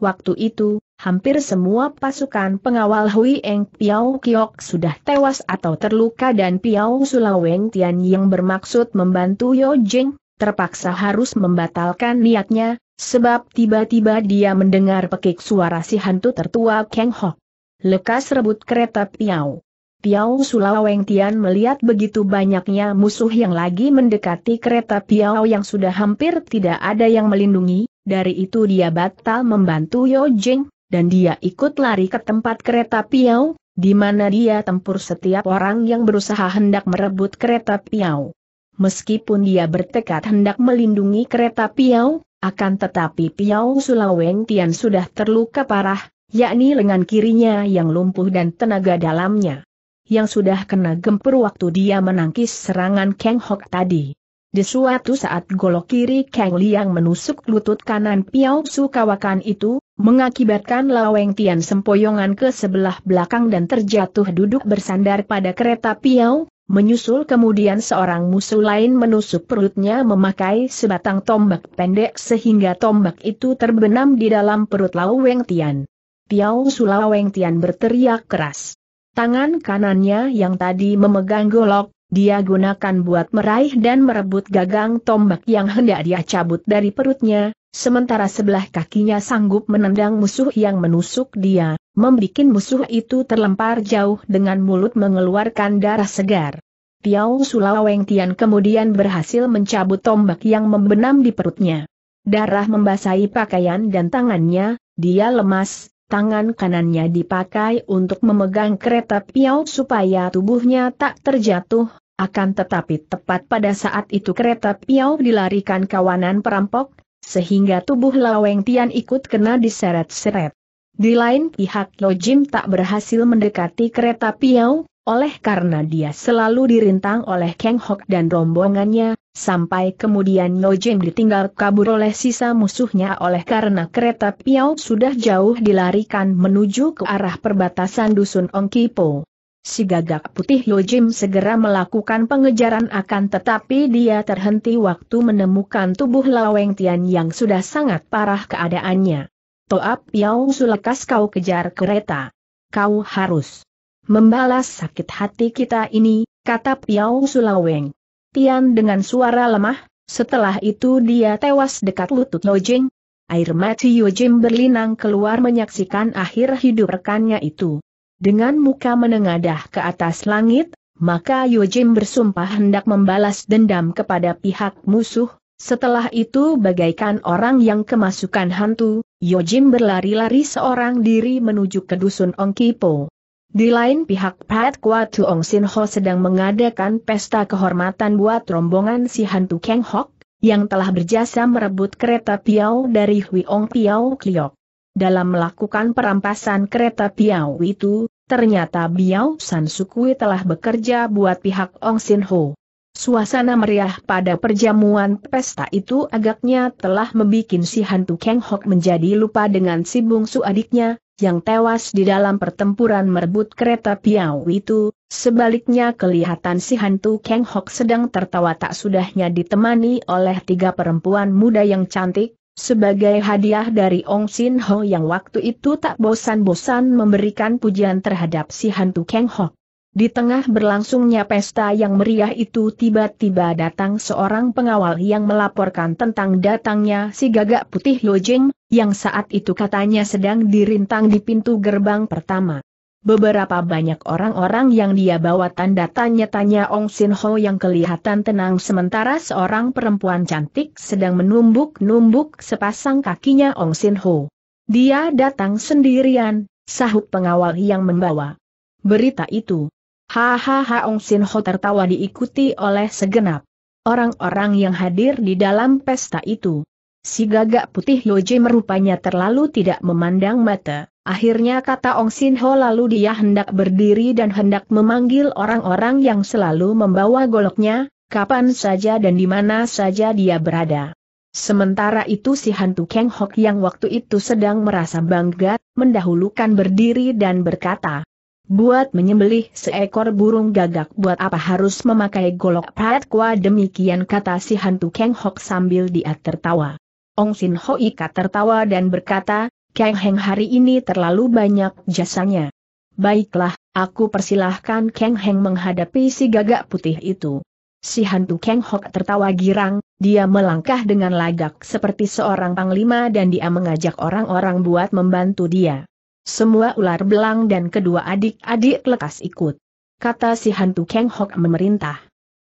Waktu itu, hampir semua pasukan pengawal Hui Eng Piao Kiok sudah tewas atau terluka dan Piao Sulaweng Tian yang bermaksud membantu Yo Jing, terpaksa harus membatalkan niatnya, sebab tiba-tiba dia mendengar pekik suara si hantu tertua Kang Ho. Lekas rebut kereta Piao. Piao Sulaweng Tian melihat begitu banyaknya musuh yang lagi mendekati kereta Piao yang sudah hampir tidak ada yang melindungi, dari itu dia batal membantu Yo Jing, dan dia ikut lari ke tempat kereta Piau, di mana dia tempur setiap orang yang berusaha hendak merebut kereta Piau. Meskipun dia bertekad hendak melindungi kereta Piau, akan tetapi Piau Sulaweng Tian sudah terluka parah, yakni lengan kirinya yang lumpuh dan tenaga dalamnya. Yang sudah kena gempur waktu dia menangkis serangan Kang Hok tadi. Di suatu saat golok kiri Kang Liang menusuk lutut kanan Piau Sukawakan itu, mengakibatkan Laweng Tian sempoyongan ke sebelah belakang dan terjatuh duduk bersandar pada kereta Piau, menyusul kemudian seorang musuh lain menusuk perutnya memakai sebatang tombak pendek sehingga tombak itu terbenam di dalam perut Laweng Tian. Piau Sulaweng Tian berteriak keras. Tangan kanannya yang tadi memegang golok, dia gunakan buat meraih dan merebut gagang tombak yang hendak dia cabut dari perutnya, Sementara sebelah kakinya sanggup menendang musuh yang menusuk dia, membuat musuh itu terlempar jauh dengan mulut mengeluarkan darah segar. Tiao Sulaweng Tian kemudian berhasil mencabut tombak yang membenam di perutnya. Darah membasahi pakaian dan tangannya, dia lemas, tangan kanannya dipakai untuk memegang kereta Piao supaya tubuhnya tak terjatuh, akan tetapi tepat pada saat itu kereta Piao dilarikan kawanan perampok, sehingga tubuh Laweng Tian ikut kena diseret-seret. Di lain pihak Lo Jim tak berhasil mendekati kereta Piau, oleh karena dia selalu dirintang oleh Kang Hok dan rombongannya, sampai kemudian Lo Jim ditinggal kabur oleh sisa musuhnya oleh karena kereta Piau sudah jauh dilarikan menuju ke arah perbatasan Dusun Ongkipo. Si gagak putih Yojim segera melakukan pengejaran akan tetapi dia terhenti waktu menemukan tubuh Laweng Tian yang sudah sangat parah keadaannya. Toap Yau Sulekas kau kejar kereta. Kau harus membalas sakit hati kita ini, kata Piao Sulaweng. Tian dengan suara lemah, setelah itu dia tewas dekat lutut Lojing. Air mati Yojim berlinang keluar menyaksikan akhir hidup rekannya itu. Dengan muka menengadah ke atas langit, maka Yojin bersumpah hendak membalas dendam kepada pihak musuh, setelah itu bagaikan orang yang kemasukan hantu, Yojin berlari-lari seorang diri menuju ke dusun Ong Kipo. Di lain pihak Pat Kwatu Ong Sin Ho sedang mengadakan pesta kehormatan buat rombongan si hantu Keng Hok, yang telah berjasa merebut kereta Piao dari Hui Ong Piao Kliok. Dalam melakukan perampasan kereta Piau itu, ternyata Biao San Sukui telah bekerja buat pihak Ong Sin Ho. Suasana meriah pada perjamuan pesta itu agaknya telah membuat si hantu Kang Hok menjadi lupa dengan si bungsu adiknya, yang tewas di dalam pertempuran merebut kereta Piau itu, sebaliknya kelihatan si hantu Kang Hok sedang tertawa tak sudahnya ditemani oleh tiga perempuan muda yang cantik, sebagai hadiah dari Ong Sin Ho yang waktu itu tak bosan-bosan memberikan pujian terhadap si hantu Kang Ho. Di tengah berlangsungnya pesta yang meriah itu tiba-tiba datang seorang pengawal yang melaporkan tentang datangnya si gagak putih Lojing yang saat itu katanya sedang dirintang di pintu gerbang pertama. Beberapa banyak orang-orang yang dia bawa tanda tanya-tanya Ong Sin Ho yang kelihatan tenang sementara seorang perempuan cantik sedang menumbuk-numbuk sepasang kakinya Ong Sin Ho. Dia datang sendirian, sahut pengawal yang membawa berita itu. Hahaha Ong Sin Ho tertawa diikuti oleh segenap orang-orang yang hadir di dalam pesta itu. Si gagak putih Yoji merupanya terlalu tidak memandang mata. Akhirnya kata Ong Sin Ho lalu dia hendak berdiri dan hendak memanggil orang-orang yang selalu membawa goloknya, kapan saja dan di mana saja dia berada. Sementara itu si hantu Kang Hok yang waktu itu sedang merasa bangga, mendahulukan berdiri dan berkata, Buat menyembelih seekor burung gagak buat apa harus memakai golok patkwa demikian kata si hantu Kang Hok sambil dia tertawa. Ong Sin Ho Ika tertawa dan berkata, Kang Heng hari ini terlalu banyak jasanya. Baiklah, aku persilahkan Kang Heng menghadapi si gagak putih itu. Si hantu Kang Hok tertawa girang, dia melangkah dengan lagak seperti seorang panglima dan dia mengajak orang-orang buat membantu dia. Semua ular belang dan kedua adik-adik lekas ikut. Kata si hantu Kang Hok memerintah.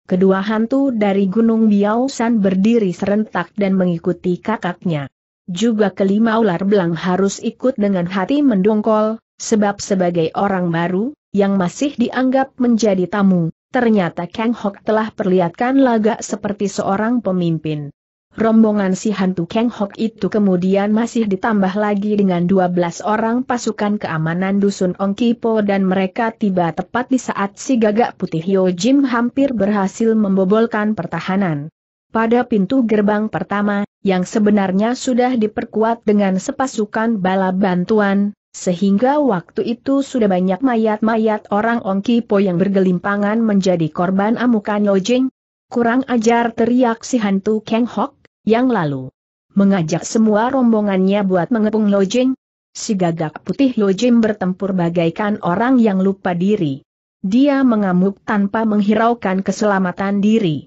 Kedua hantu dari Gunung Biausan berdiri serentak dan mengikuti kakaknya. Juga kelima ular belang harus ikut dengan hati mendongkol, sebab sebagai orang baru, yang masih dianggap menjadi tamu, ternyata Kang Hok telah perlihatkan lagak seperti seorang pemimpin. Rombongan si hantu Kang Hok itu kemudian masih ditambah lagi dengan 12 orang pasukan keamanan dusun Ongkipo dan mereka tiba tepat di saat si gagak putih Yo Jim hampir berhasil membobolkan pertahanan pada pintu gerbang pertama, yang sebenarnya sudah diperkuat dengan sepasukan bala bantuan, sehingga waktu itu sudah banyak mayat-mayat orang Ongkipo yang bergelimpangan menjadi korban amukan Yojing. Kurang ajar teriak si hantu Kang Hok, yang lalu mengajak semua rombongannya buat mengepung Yojing. Si gagak putih Yojing bertempur bagaikan orang yang lupa diri. Dia mengamuk tanpa menghiraukan keselamatan diri.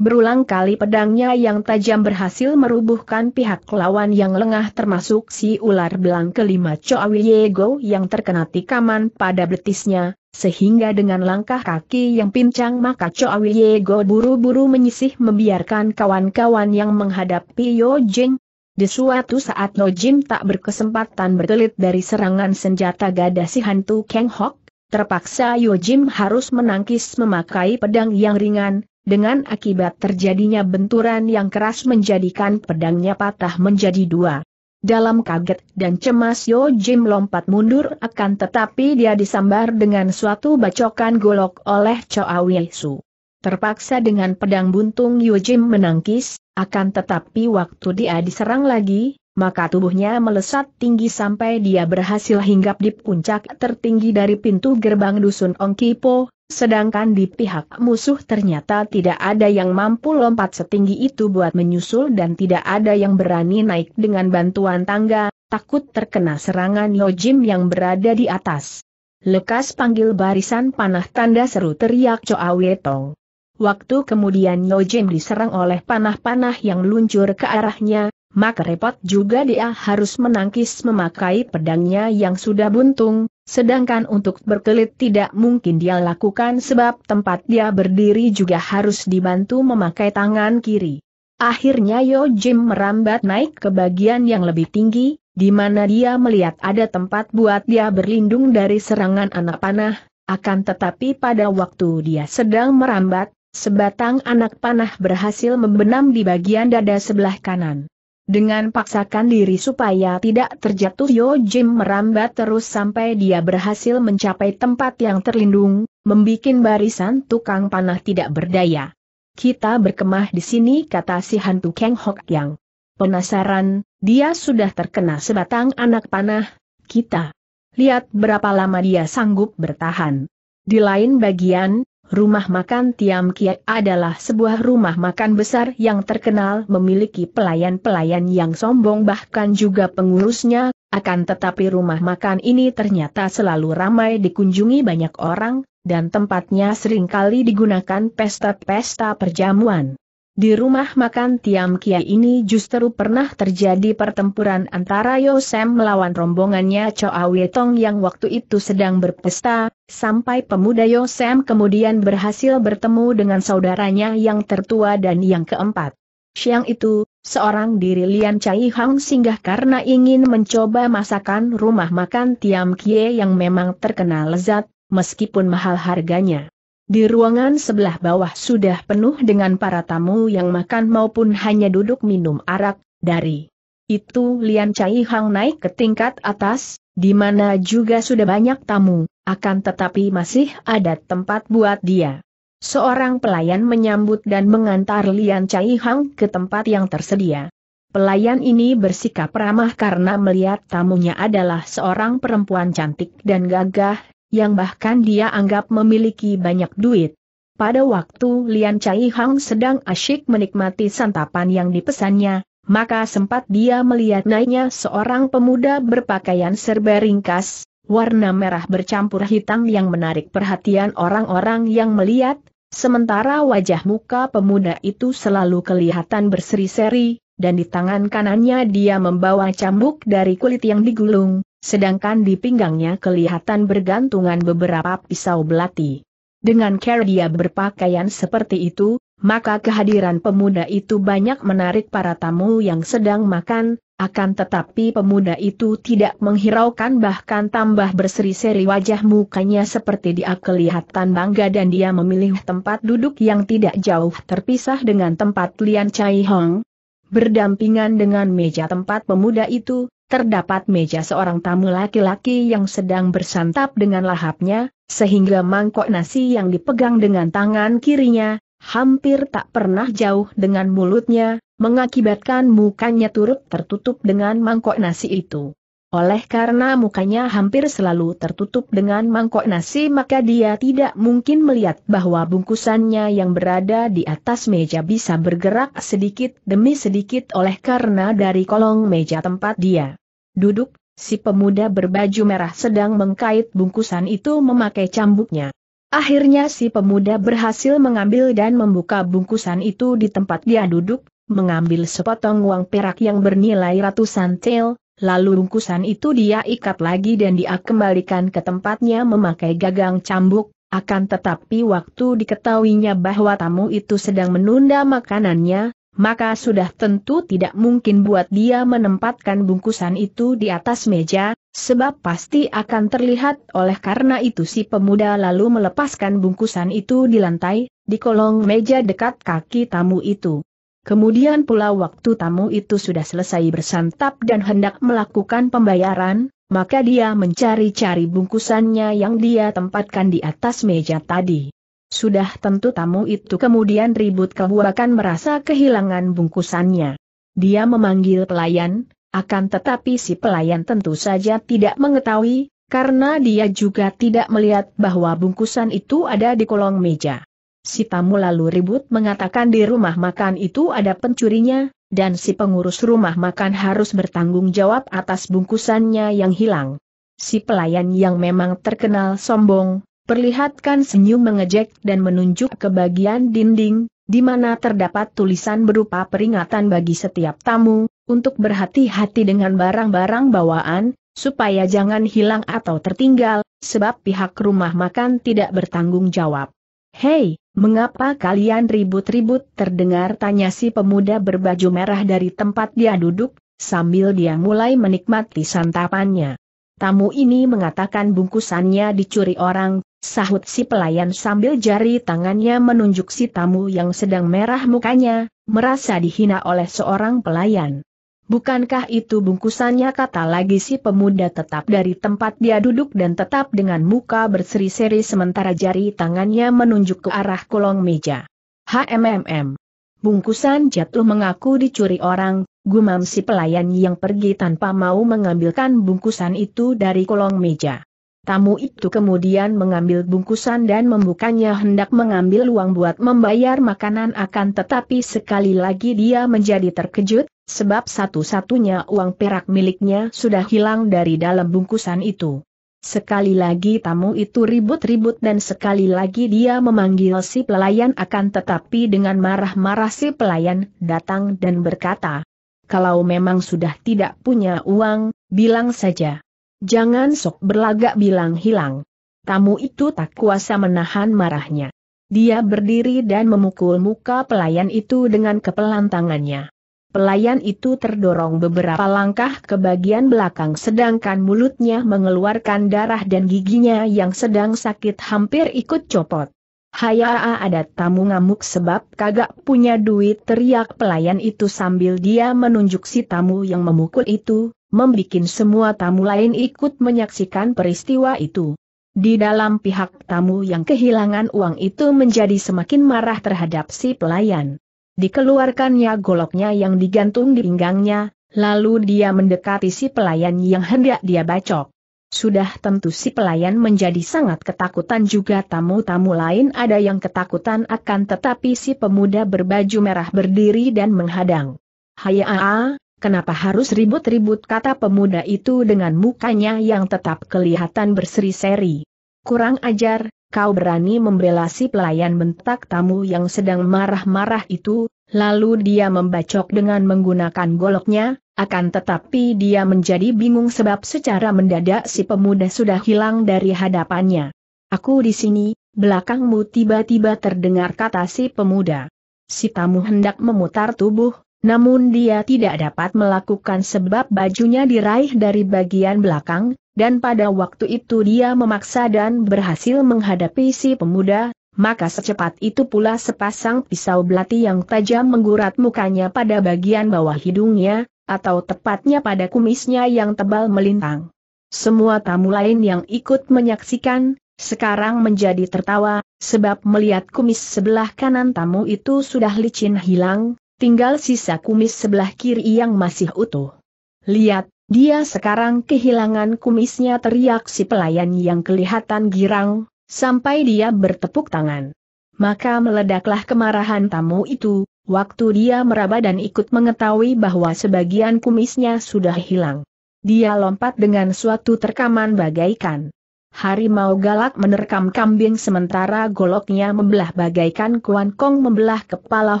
Berulang kali pedangnya yang tajam berhasil merubuhkan pihak lawan yang lengah termasuk si ular belang kelima Choa Yego yang terkena tikaman pada betisnya, sehingga dengan langkah kaki yang pincang maka Choa Yego buru-buru menyisih membiarkan kawan-kawan yang menghadapi Yo Jing. Di suatu saat Yo Jing tak berkesempatan bertelit dari serangan senjata gada si hantu Kang Hok, terpaksa Yo Jing harus menangkis memakai pedang yang ringan, dengan akibat terjadinya benturan yang keras menjadikan pedangnya patah menjadi dua. Dalam kaget dan cemas Yo Jim lompat mundur akan tetapi dia disambar dengan suatu bacokan golok oleh Choa Su. Terpaksa dengan pedang buntung Yo Jim menangkis, akan tetapi waktu dia diserang lagi, maka tubuhnya melesat tinggi sampai dia berhasil hinggap di puncak tertinggi dari pintu gerbang dusun Kipo, Sedangkan di pihak musuh ternyata tidak ada yang mampu lompat setinggi itu buat menyusul dan tidak ada yang berani naik dengan bantuan tangga, takut terkena serangan Yojim yang berada di atas. Lekas panggil barisan panah tanda seru teriak Choa Wetong. Waktu kemudian Yojim diserang oleh panah-panah yang luncur ke arahnya, maka repot juga dia harus menangkis memakai pedangnya yang sudah buntung, Sedangkan untuk berkelit tidak mungkin dia lakukan sebab tempat dia berdiri juga harus dibantu memakai tangan kiri. Akhirnya Yo Jim merambat naik ke bagian yang lebih tinggi, di mana dia melihat ada tempat buat dia berlindung dari serangan anak panah, akan tetapi pada waktu dia sedang merambat, Sebatang anak panah berhasil membenam di bagian dada sebelah kanan. Dengan paksakan diri supaya tidak terjatuh Yo Jim merambat terus sampai dia berhasil mencapai tempat yang terlindung, membuat barisan tukang panah tidak berdaya. Kita berkemah di sini kata si hantu Kang Hok Yang. Penasaran, dia sudah terkena sebatang anak panah, kita. Lihat berapa lama dia sanggup bertahan. Di lain bagian, Rumah makan Tiam Kiat adalah sebuah rumah makan besar yang terkenal memiliki pelayan-pelayan yang sombong bahkan juga pengurusnya, akan tetapi rumah makan ini ternyata selalu ramai dikunjungi banyak orang, dan tempatnya seringkali digunakan pesta-pesta perjamuan. Di rumah makan Tiam Kia ini justru pernah terjadi pertempuran antara Yosem melawan rombongannya Choa Wetong yang waktu itu sedang berpesta, sampai pemuda Yosem kemudian berhasil bertemu dengan saudaranya yang tertua dan yang keempat. Siang itu, seorang diri Lian Chai Hang singgah karena ingin mencoba masakan rumah makan Tiam Kie yang memang terkenal lezat, meskipun mahal harganya. Di ruangan sebelah bawah sudah penuh dengan para tamu yang makan maupun hanya duduk minum arak, dari itu Lian Chai Hang naik ke tingkat atas, di mana juga sudah banyak tamu, akan tetapi masih ada tempat buat dia. Seorang pelayan menyambut dan mengantar Lian Chai Hang ke tempat yang tersedia. Pelayan ini bersikap ramah karena melihat tamunya adalah seorang perempuan cantik dan gagah, yang bahkan dia anggap memiliki banyak duit. Pada waktu Lian Chai Hang sedang asyik menikmati santapan yang dipesannya, maka sempat dia melihat naiknya seorang pemuda berpakaian serba ringkas, warna merah bercampur hitam yang menarik perhatian orang-orang yang melihat, sementara wajah muka pemuda itu selalu kelihatan berseri-seri, dan di tangan kanannya dia membawa cambuk dari kulit yang digulung, sedangkan di pinggangnya kelihatan bergantungan beberapa pisau belati. Dengan cara dia berpakaian seperti itu, maka kehadiran pemuda itu banyak menarik para tamu yang sedang makan, akan tetapi pemuda itu tidak menghiraukan bahkan tambah berseri-seri wajah mukanya seperti dia kelihatan bangga dan dia memilih tempat duduk yang tidak jauh terpisah dengan tempat Lian Chai Hong. Berdampingan dengan meja tempat pemuda itu, terdapat meja seorang tamu laki-laki yang sedang bersantap dengan lahapnya, sehingga mangkok nasi yang dipegang dengan tangan kirinya, hampir tak pernah jauh dengan mulutnya, mengakibatkan mukanya turut tertutup dengan mangkok nasi itu. Oleh karena mukanya hampir selalu tertutup dengan mangkok nasi maka dia tidak mungkin melihat bahwa bungkusannya yang berada di atas meja bisa bergerak sedikit demi sedikit oleh karena dari kolong meja tempat dia duduk, si pemuda berbaju merah sedang mengkait bungkusan itu memakai cambuknya. Akhirnya si pemuda berhasil mengambil dan membuka bungkusan itu di tempat dia duduk, mengambil sepotong uang perak yang bernilai ratusan tel, lalu bungkusan itu dia ikat lagi dan dia kembalikan ke tempatnya memakai gagang cambuk, akan tetapi waktu diketahuinya bahwa tamu itu sedang menunda makanannya, maka sudah tentu tidak mungkin buat dia menempatkan bungkusan itu di atas meja, sebab pasti akan terlihat oleh karena itu si pemuda lalu melepaskan bungkusan itu di lantai, di kolong meja dekat kaki tamu itu. Kemudian pula waktu tamu itu sudah selesai bersantap dan hendak melakukan pembayaran, maka dia mencari-cari bungkusannya yang dia tempatkan di atas meja tadi. Sudah tentu tamu itu kemudian ribut kebuakan merasa kehilangan bungkusannya. Dia memanggil pelayan, akan tetapi si pelayan tentu saja tidak mengetahui, karena dia juga tidak melihat bahwa bungkusan itu ada di kolong meja. Si tamu lalu ribut mengatakan di rumah makan itu ada pencurinya, dan si pengurus rumah makan harus bertanggung jawab atas bungkusannya yang hilang. Si pelayan yang memang terkenal sombong, perlihatkan senyum mengejek dan menunjuk ke bagian dinding, di mana terdapat tulisan berupa peringatan bagi setiap tamu, untuk berhati-hati dengan barang-barang bawaan, supaya jangan hilang atau tertinggal, sebab pihak rumah makan tidak bertanggung jawab. Hei, mengapa kalian ribut-ribut terdengar tanya si pemuda berbaju merah dari tempat dia duduk, sambil dia mulai menikmati santapannya. Tamu ini mengatakan bungkusannya dicuri orang, sahut si pelayan sambil jari tangannya menunjuk si tamu yang sedang merah mukanya, merasa dihina oleh seorang pelayan. Bukankah itu bungkusannya kata lagi si pemuda tetap dari tempat dia duduk dan tetap dengan muka berseri-seri sementara jari tangannya menunjuk ke arah kolong meja. HMMM. Bungkusan jatuh mengaku dicuri orang, gumam si pelayan yang pergi tanpa mau mengambilkan bungkusan itu dari kolong meja. Tamu itu kemudian mengambil bungkusan dan membukanya hendak mengambil uang buat membayar makanan akan tetapi sekali lagi dia menjadi terkejut, sebab satu-satunya uang perak miliknya sudah hilang dari dalam bungkusan itu. Sekali lagi tamu itu ribut-ribut dan sekali lagi dia memanggil si pelayan akan tetapi dengan marah-marah si pelayan datang dan berkata, kalau memang sudah tidak punya uang, bilang saja. Jangan sok berlagak bilang hilang. Tamu itu tak kuasa menahan marahnya. Dia berdiri dan memukul muka pelayan itu dengan kepelantangannya. Pelayan itu terdorong beberapa langkah ke bagian belakang sedangkan mulutnya mengeluarkan darah dan giginya yang sedang sakit hampir ikut copot. Hayaa ada tamu ngamuk sebab kagak punya duit teriak pelayan itu sambil dia menunjuk si tamu yang memukul itu, membikin semua tamu lain ikut menyaksikan peristiwa itu. Di dalam pihak tamu yang kehilangan uang itu menjadi semakin marah terhadap si pelayan. Dikeluarkannya goloknya yang digantung di pinggangnya, lalu dia mendekati si pelayan yang hendak dia bacok. Sudah tentu si pelayan menjadi sangat ketakutan juga tamu-tamu lain ada yang ketakutan akan tetapi si pemuda berbaju merah berdiri dan menghadang. Hayaa, Kenapa harus ribut-ribut kata pemuda itu dengan mukanya yang tetap kelihatan berseri-seri. Kurang ajar, kau berani membela si pelayan bentak tamu yang sedang marah-marah itu, lalu dia membacok dengan menggunakan goloknya, akan tetapi dia menjadi bingung sebab secara mendadak si pemuda sudah hilang dari hadapannya. Aku di sini, belakangmu tiba-tiba terdengar kata si pemuda. Si tamu hendak memutar tubuh, namun dia tidak dapat melakukan sebab bajunya diraih dari bagian belakang, dan pada waktu itu dia memaksa dan berhasil menghadapi si pemuda, maka secepat itu pula sepasang pisau belati yang tajam menggurat mukanya pada bagian bawah hidungnya, atau tepatnya pada kumisnya yang tebal melintang. Semua tamu lain yang ikut menyaksikan, sekarang menjadi tertawa, sebab melihat kumis sebelah kanan tamu itu sudah licin hilang, tinggal sisa kumis sebelah kiri yang masih utuh. Lihat, dia sekarang kehilangan kumisnya teriak si pelayan yang kelihatan girang, sampai dia bertepuk tangan. Maka meledaklah kemarahan tamu itu, waktu dia meraba dan ikut mengetahui bahwa sebagian kumisnya sudah hilang. Dia lompat dengan suatu terkaman bagaikan. Harimau galak menerkam kambing sementara goloknya membelah bagaikan Kuan kong membelah kepala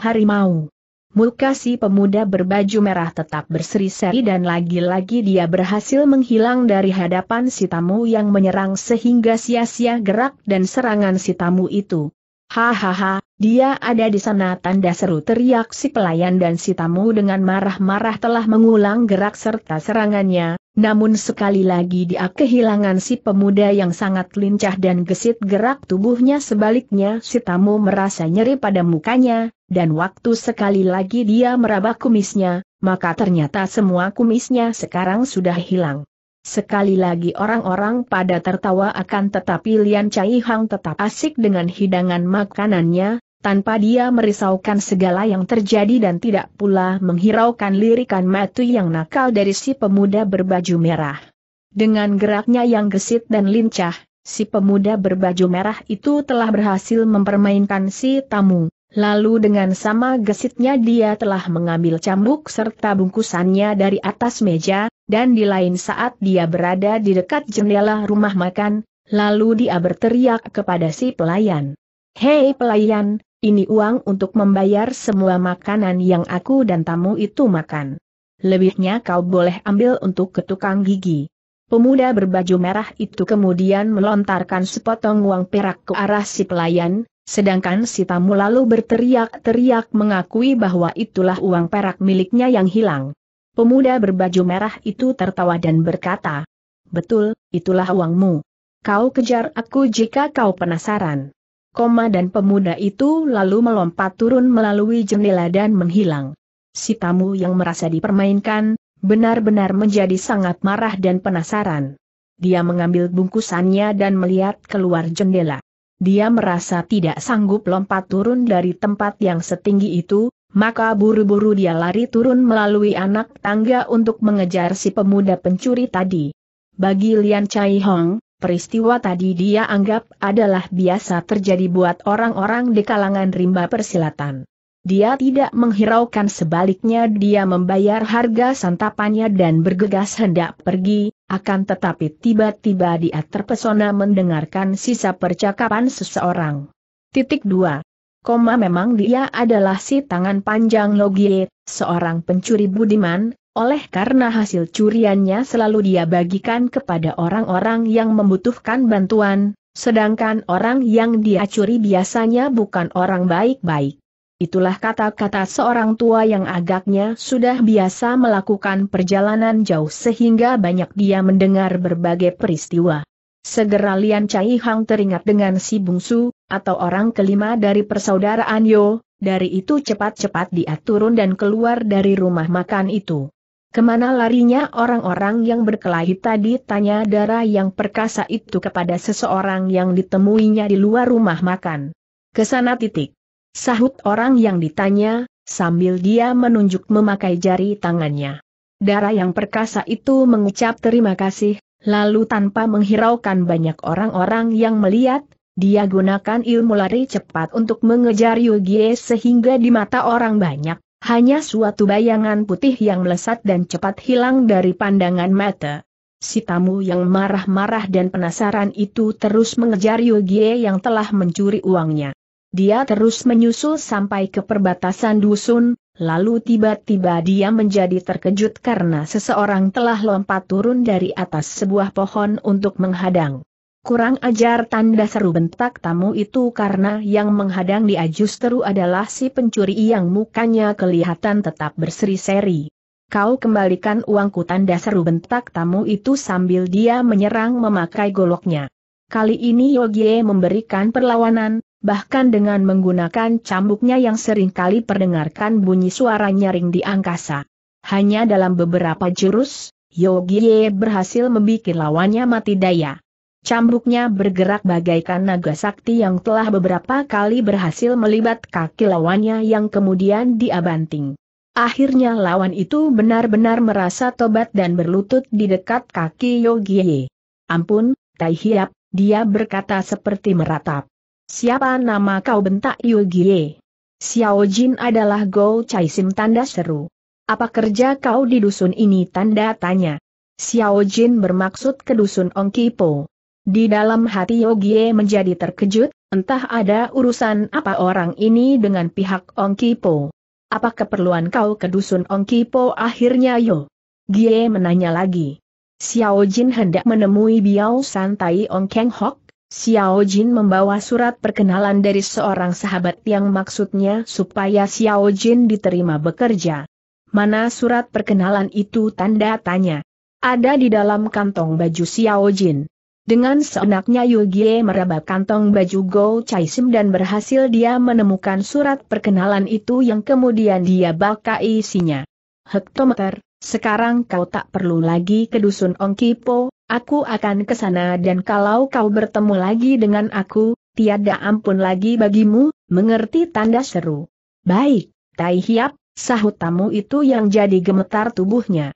harimau. Muka si pemuda berbaju merah tetap berseri-seri dan lagi-lagi dia berhasil menghilang dari hadapan si tamu yang menyerang sehingga sia-sia gerak dan serangan si tamu itu. Hahaha, dia ada di sana tanda seru teriak si pelayan dan si tamu dengan marah-marah telah mengulang gerak serta serangannya, namun sekali lagi dia kehilangan si pemuda yang sangat lincah dan gesit gerak tubuhnya sebaliknya si tamu merasa nyeri pada mukanya, dan waktu sekali lagi dia meraba kumisnya, maka ternyata semua kumisnya sekarang sudah hilang. Sekali lagi orang-orang pada tertawa akan tetapi Lian Chai Hang tetap asik dengan hidangan makanannya, tanpa dia merisaukan segala yang terjadi dan tidak pula menghiraukan lirikan matu yang nakal dari si pemuda berbaju merah. Dengan geraknya yang gesit dan lincah, si pemuda berbaju merah itu telah berhasil mempermainkan si tamu, lalu dengan sama gesitnya dia telah mengambil cambuk serta bungkusannya dari atas meja, dan di lain saat dia berada di dekat jendela rumah makan, lalu dia berteriak kepada si pelayan. Hei pelayan, ini uang untuk membayar semua makanan yang aku dan tamu itu makan. Lebihnya kau boleh ambil untuk ketukang gigi. Pemuda berbaju merah itu kemudian melontarkan sepotong uang perak ke arah si pelayan, sedangkan si tamu lalu berteriak-teriak mengakui bahwa itulah uang perak miliknya yang hilang. Pemuda berbaju merah itu tertawa dan berkata, Betul, itulah uangmu. Kau kejar aku jika kau penasaran. Koma dan pemuda itu lalu melompat turun melalui jendela dan menghilang. Si tamu yang merasa dipermainkan, benar-benar menjadi sangat marah dan penasaran. Dia mengambil bungkusannya dan melihat keluar jendela. Dia merasa tidak sanggup lompat turun dari tempat yang setinggi itu, maka buru-buru dia lari turun melalui anak tangga untuk mengejar si pemuda pencuri tadi. Bagi Lian Chai Hong, peristiwa tadi dia anggap adalah biasa terjadi buat orang-orang di kalangan rimba persilatan. Dia tidak menghiraukan sebaliknya dia membayar harga santapannya dan bergegas hendak pergi, akan tetapi tiba-tiba dia terpesona mendengarkan sisa percakapan seseorang. Titik 2. Koma memang dia adalah si tangan panjang Logie, seorang pencuri budiman, oleh karena hasil curiannya selalu dia bagikan kepada orang-orang yang membutuhkan bantuan, sedangkan orang yang dia curi biasanya bukan orang baik-baik. Itulah kata-kata seorang tua yang agaknya sudah biasa melakukan perjalanan jauh sehingga banyak dia mendengar berbagai peristiwa. Segera Lian Cai Hang teringat dengan si bungsu, atau orang kelima dari persaudaraan Yo, dari itu cepat-cepat dia turun dan keluar dari rumah makan itu. Kemana larinya orang-orang yang berkelahi tadi tanya darah yang perkasa itu kepada seseorang yang ditemuinya di luar rumah makan. Kesana titik. Sahut orang yang ditanya, sambil dia menunjuk memakai jari tangannya. Darah yang perkasa itu mengucap terima kasih, lalu tanpa menghiraukan banyak orang-orang yang melihat, dia gunakan ilmu lari cepat untuk mengejar Yugie sehingga di mata orang banyak, hanya suatu bayangan putih yang melesat dan cepat hilang dari pandangan mata. Si tamu yang marah-marah dan penasaran itu terus mengejar Yugie yang telah mencuri uangnya. Dia terus menyusul sampai ke perbatasan dusun, lalu tiba-tiba dia menjadi terkejut karena seseorang telah lompat turun dari atas sebuah pohon untuk menghadang. Kurang ajar tanda seru bentak tamu itu karena yang menghadang dia justru adalah si pencuri yang mukanya kelihatan tetap berseri-seri. Kau kembalikan uangku tanda seru bentak tamu itu sambil dia menyerang memakai goloknya. Kali ini Yogie memberikan perlawanan, bahkan dengan menggunakan cambuknya yang sering kali perdengarkan bunyi suara nyaring di angkasa. Hanya dalam beberapa jurus, Yogie berhasil membuat lawannya mati daya. Cambuknya bergerak bagaikan naga sakti yang telah beberapa kali berhasil melibat kaki lawannya yang kemudian diabanting. Akhirnya lawan itu benar-benar merasa tobat dan berlutut di dekat kaki Yogiye. Ampun, Tai Hiap, dia berkata seperti meratap. Siapa nama kau bentak Yogiye? Xiao Jin adalah Go Chai Sim tanda seru. Apa kerja kau di dusun ini tanda tanya? Xiao Jin bermaksud ke dusun Ong Kipo. Di dalam hati Yogie menjadi terkejut, entah ada urusan apa orang ini dengan pihak Ong Kipo. Apa keperluan kau ke dusun Ong Kipo akhirnya Yo? Gie menanya lagi. Xiao Jin hendak menemui Biao Santai Ong Keng Hok, Xiao Jin membawa surat perkenalan dari seorang sahabat yang maksudnya supaya Xiao Jin diterima bekerja. Mana surat perkenalan itu tanda tanya? Ada di dalam kantong baju Xiao Jin. Dengan seenaknya Gie meraba kantong baju Go Chai Sim dan berhasil dia menemukan surat perkenalan itu yang kemudian dia baca isinya. Hektometer, sekarang kau tak perlu lagi ke dusun Onkipo. aku akan ke sana dan kalau kau bertemu lagi dengan aku, tiada ampun lagi bagimu, mengerti tanda seru. Baik, Tai Hiap, sahut tamu itu yang jadi gemetar tubuhnya.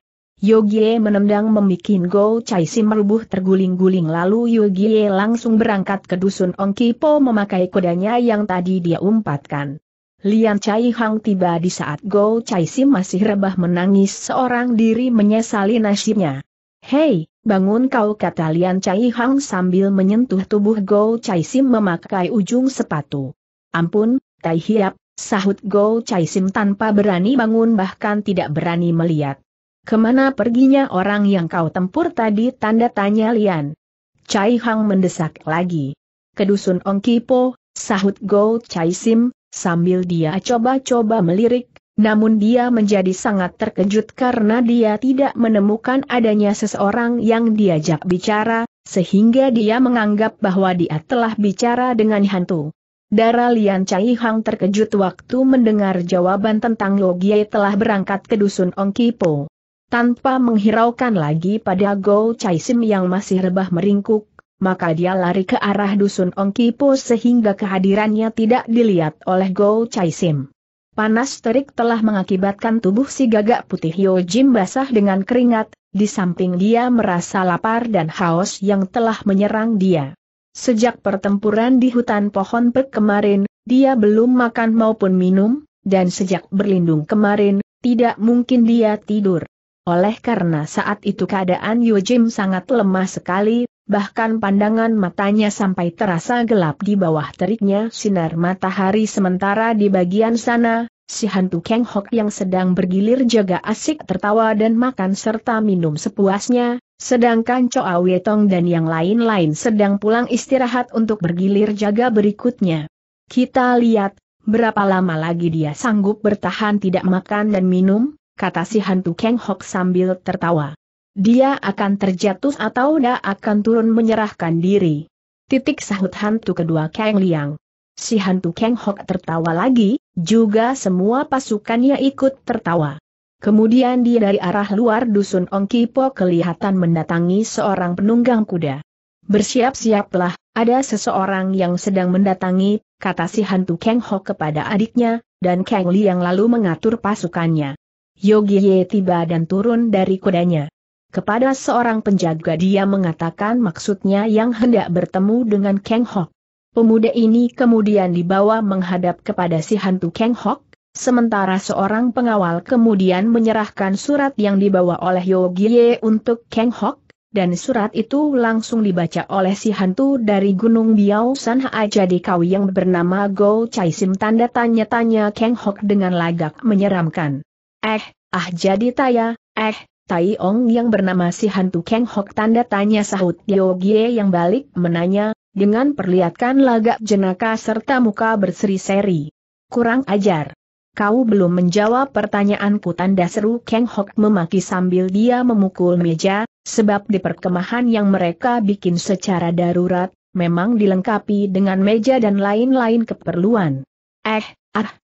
Yogie menendang memikin Go Chai Sim merubuh terguling-guling lalu Yogie langsung berangkat ke dusun Kipo memakai kodanya yang tadi dia umpatkan. Lian Chai Hang tiba di saat Go Chai Sim masih rebah menangis seorang diri menyesali nasibnya. Hei, bangun kau kata Lian Chai Hang sambil menyentuh tubuh Go Chai Sim memakai ujung sepatu. Ampun, Tai Hiap, sahut Go Chai Sim tanpa berani bangun bahkan tidak berani melihat. Kemana perginya orang yang kau tempur tadi? Tanda tanya Lian. Cai Hang mendesak lagi. Kedusun Ong Kipo, sahut Go Cai Sim, sambil dia coba-coba melirik, namun dia menjadi sangat terkejut karena dia tidak menemukan adanya seseorang yang diajak bicara, sehingga dia menganggap bahwa dia telah bicara dengan hantu. Darah Lian Cai Hang terkejut waktu mendengar jawaban tentang Logie telah berangkat ke dusun Ong Kipo tanpa menghiraukan lagi pada Go Chai Sim yang masih rebah meringkuk, maka dia lari ke arah dusun Ong Kipo sehingga kehadirannya tidak dilihat oleh Go Chai Sim. Panas terik telah mengakibatkan tubuh si gagak putih Yo Jim basah dengan keringat, di samping dia merasa lapar dan haus yang telah menyerang dia. Sejak pertempuran di hutan pohon pek kemarin, dia belum makan maupun minum, dan sejak berlindung kemarin, tidak mungkin dia tidur. Oleh karena saat itu keadaan Yu Jim sangat lemah sekali, bahkan pandangan matanya sampai terasa gelap di bawah teriknya sinar matahari sementara di bagian sana, si hantu Kang Hok yang sedang bergilir jaga asik tertawa dan makan serta minum sepuasnya, sedangkan Choa Wetong dan yang lain-lain sedang pulang istirahat untuk bergilir jaga berikutnya. Kita lihat, berapa lama lagi dia sanggup bertahan tidak makan dan minum? kata si hantu Kang Hok sambil tertawa. Dia akan terjatuh atau dia akan turun menyerahkan diri. Titik sahut hantu kedua Kang Liang. Si hantu Kang Hok tertawa lagi, juga semua pasukannya ikut tertawa. Kemudian dia dari arah luar dusun ong Kipo kelihatan mendatangi seorang penunggang kuda. Bersiap-siaplah, ada seseorang yang sedang mendatangi, kata si hantu Kang Hok kepada adiknya, dan Kang Liang lalu mengatur pasukannya. Yogiye tiba dan turun dari kudanya. Kepada seorang penjaga dia mengatakan maksudnya yang hendak bertemu dengan Kang Hok. Pemuda ini kemudian dibawa menghadap kepada si hantu Kang Hok, sementara seorang pengawal kemudian menyerahkan surat yang dibawa oleh Yogiye untuk Kang Hok, dan surat itu langsung dibaca oleh si hantu dari Gunung Biao San Ha jadi kau yang bernama Go Chai Sim tanda tanya-tanya Kang Hok dengan lagak menyeramkan. Eh, ah jadi taya, eh, Tai Ong yang bernama si hantu Keng Hok tanda tanya sahut Diogie yang balik menanya, dengan perlihatkan lagak jenaka serta muka berseri-seri. Kurang ajar. Kau belum menjawab pertanyaanku tanda seru Keng Hok memaki sambil dia memukul meja, sebab di perkemahan yang mereka bikin secara darurat, memang dilengkapi dengan meja dan lain-lain keperluan. Eh,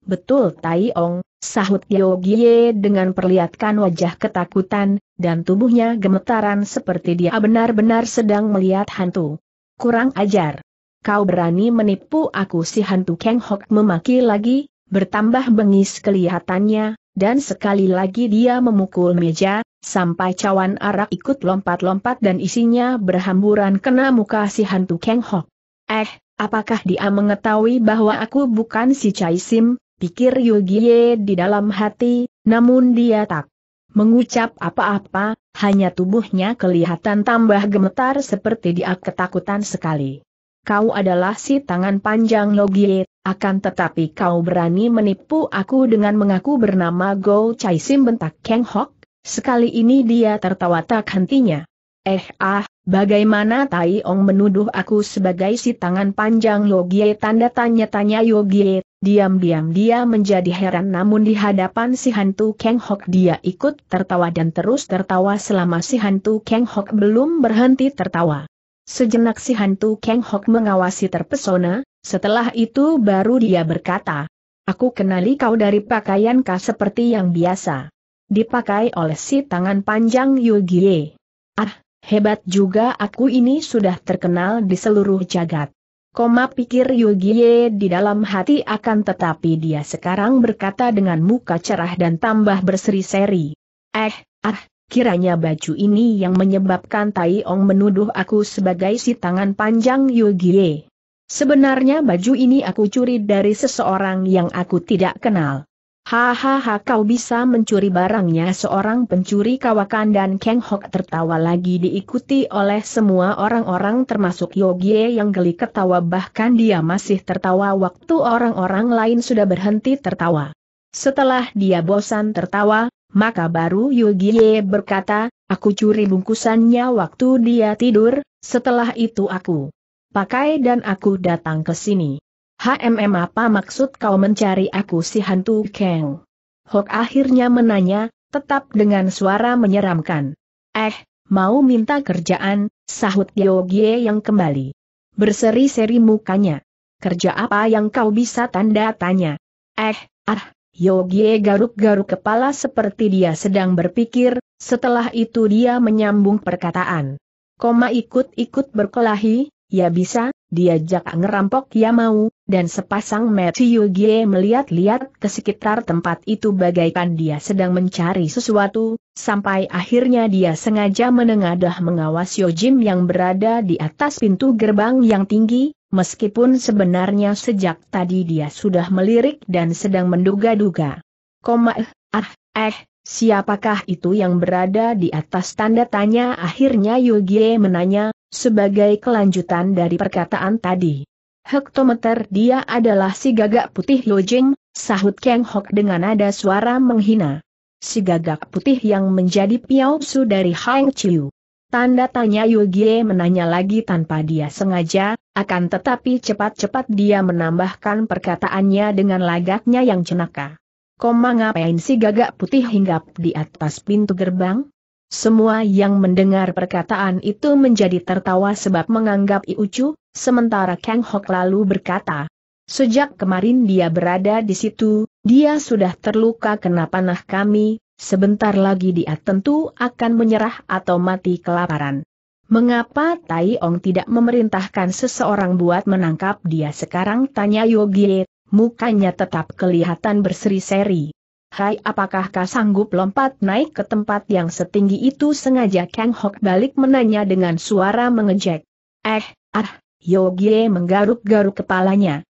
Betul Tai Ong, sahut Yogiye Gie dengan perlihatkan wajah ketakutan, dan tubuhnya gemetaran seperti dia benar-benar sedang melihat hantu. Kurang ajar. Kau berani menipu aku si hantu Kang Hok memaki lagi, bertambah bengis kelihatannya, dan sekali lagi dia memukul meja, sampai cawan arak ikut lompat-lompat dan isinya berhamburan kena muka si hantu Kang Hok. Eh, apakah dia mengetahui bahwa aku bukan si Chai Sim, pikir Yogiye di dalam hati, namun dia tak mengucap apa-apa, hanya tubuhnya kelihatan tambah gemetar seperti dia ketakutan sekali. Kau adalah si tangan panjang Yogiye, akan tetapi kau berani menipu aku dengan mengaku bernama Go Chai Sim bentak Kang Hok, sekali ini dia tertawa tak hentinya. Eh ah, Bagaimana Tai Ong menuduh aku sebagai si tangan panjang Yogi? tanda tanya-tanya Yogi, diam-diam dia menjadi heran namun di hadapan si hantu Kang Hok dia ikut tertawa dan terus tertawa selama si hantu Kang Hok belum berhenti tertawa. Sejenak si hantu Kang Hok mengawasi terpesona, setelah itu baru dia berkata, Aku kenali kau dari pakaian kau seperti yang biasa. Dipakai oleh si tangan panjang Yogi. Ah, Hebat juga aku ini sudah terkenal di seluruh jagat. Koma pikir Yugiye di dalam hati akan tetapi dia sekarang berkata dengan muka cerah dan tambah berseri-seri. Eh, ah, kiranya baju ini yang menyebabkan Tai Ong menuduh aku sebagai si tangan panjang Yugiye. Sebenarnya baju ini aku curi dari seseorang yang aku tidak kenal. Hahaha kau bisa mencuri barangnya seorang pencuri kawakan dan Kang Hok tertawa lagi diikuti oleh semua orang-orang termasuk Yogie yang geli ketawa bahkan dia masih tertawa waktu orang-orang lain sudah berhenti tertawa. Setelah dia bosan tertawa, maka baru Yogie berkata, aku curi bungkusannya waktu dia tidur, setelah itu aku pakai dan aku datang ke sini. HMM apa maksud kau mencari aku si hantu Kang? Hok akhirnya menanya, tetap dengan suara menyeramkan. Eh, mau minta kerjaan, sahut Gyeogye yang kembali. Berseri-seri mukanya. Kerja apa yang kau bisa tanda tanya? Eh, ah, Yogie garuk-garuk kepala seperti dia sedang berpikir, setelah itu dia menyambung perkataan. Koma ikut-ikut berkelahi, ya bisa, diajak ngerampok ia ya mau, dan sepasang Matthew Gie melihat-lihat ke sekitar tempat itu bagaikan dia sedang mencari sesuatu, sampai akhirnya dia sengaja menengadah mengawasi Yojim yang berada di atas pintu gerbang yang tinggi, meskipun sebenarnya sejak tadi dia sudah melirik dan sedang menduga-duga. Koma eh, ah, eh, siapakah itu yang berada di atas tanda tanya akhirnya Yugi menanya, sebagai kelanjutan dari perkataan tadi. Hektometer dia adalah si gagak putih Lojing, sahut Kang Hok dengan nada suara menghina. Si gagak putih yang menjadi piausu dari Hang Chiu. Tanda tanya Yugie menanya lagi tanpa dia sengaja, akan tetapi cepat-cepat dia menambahkan perkataannya dengan lagaknya yang cenaka. Koma ngapain si gagak putih hinggap di atas pintu gerbang? Semua yang mendengar perkataan itu menjadi tertawa sebab menganggap Iucu, sementara Kang Hok lalu berkata, Sejak kemarin dia berada di situ, dia sudah terluka kena panah kami, sebentar lagi dia tentu akan menyerah atau mati kelaparan. Mengapa Tai Ong tidak memerintahkan seseorang buat menangkap dia sekarang? Tanya Yogi, mukanya tetap kelihatan berseri-seri. Hai apakah kau sanggup lompat naik ke tempat yang setinggi itu sengaja Kang Hok balik menanya dengan suara mengejek. Eh, ah, Yogi menggaruk-garuk kepalanya.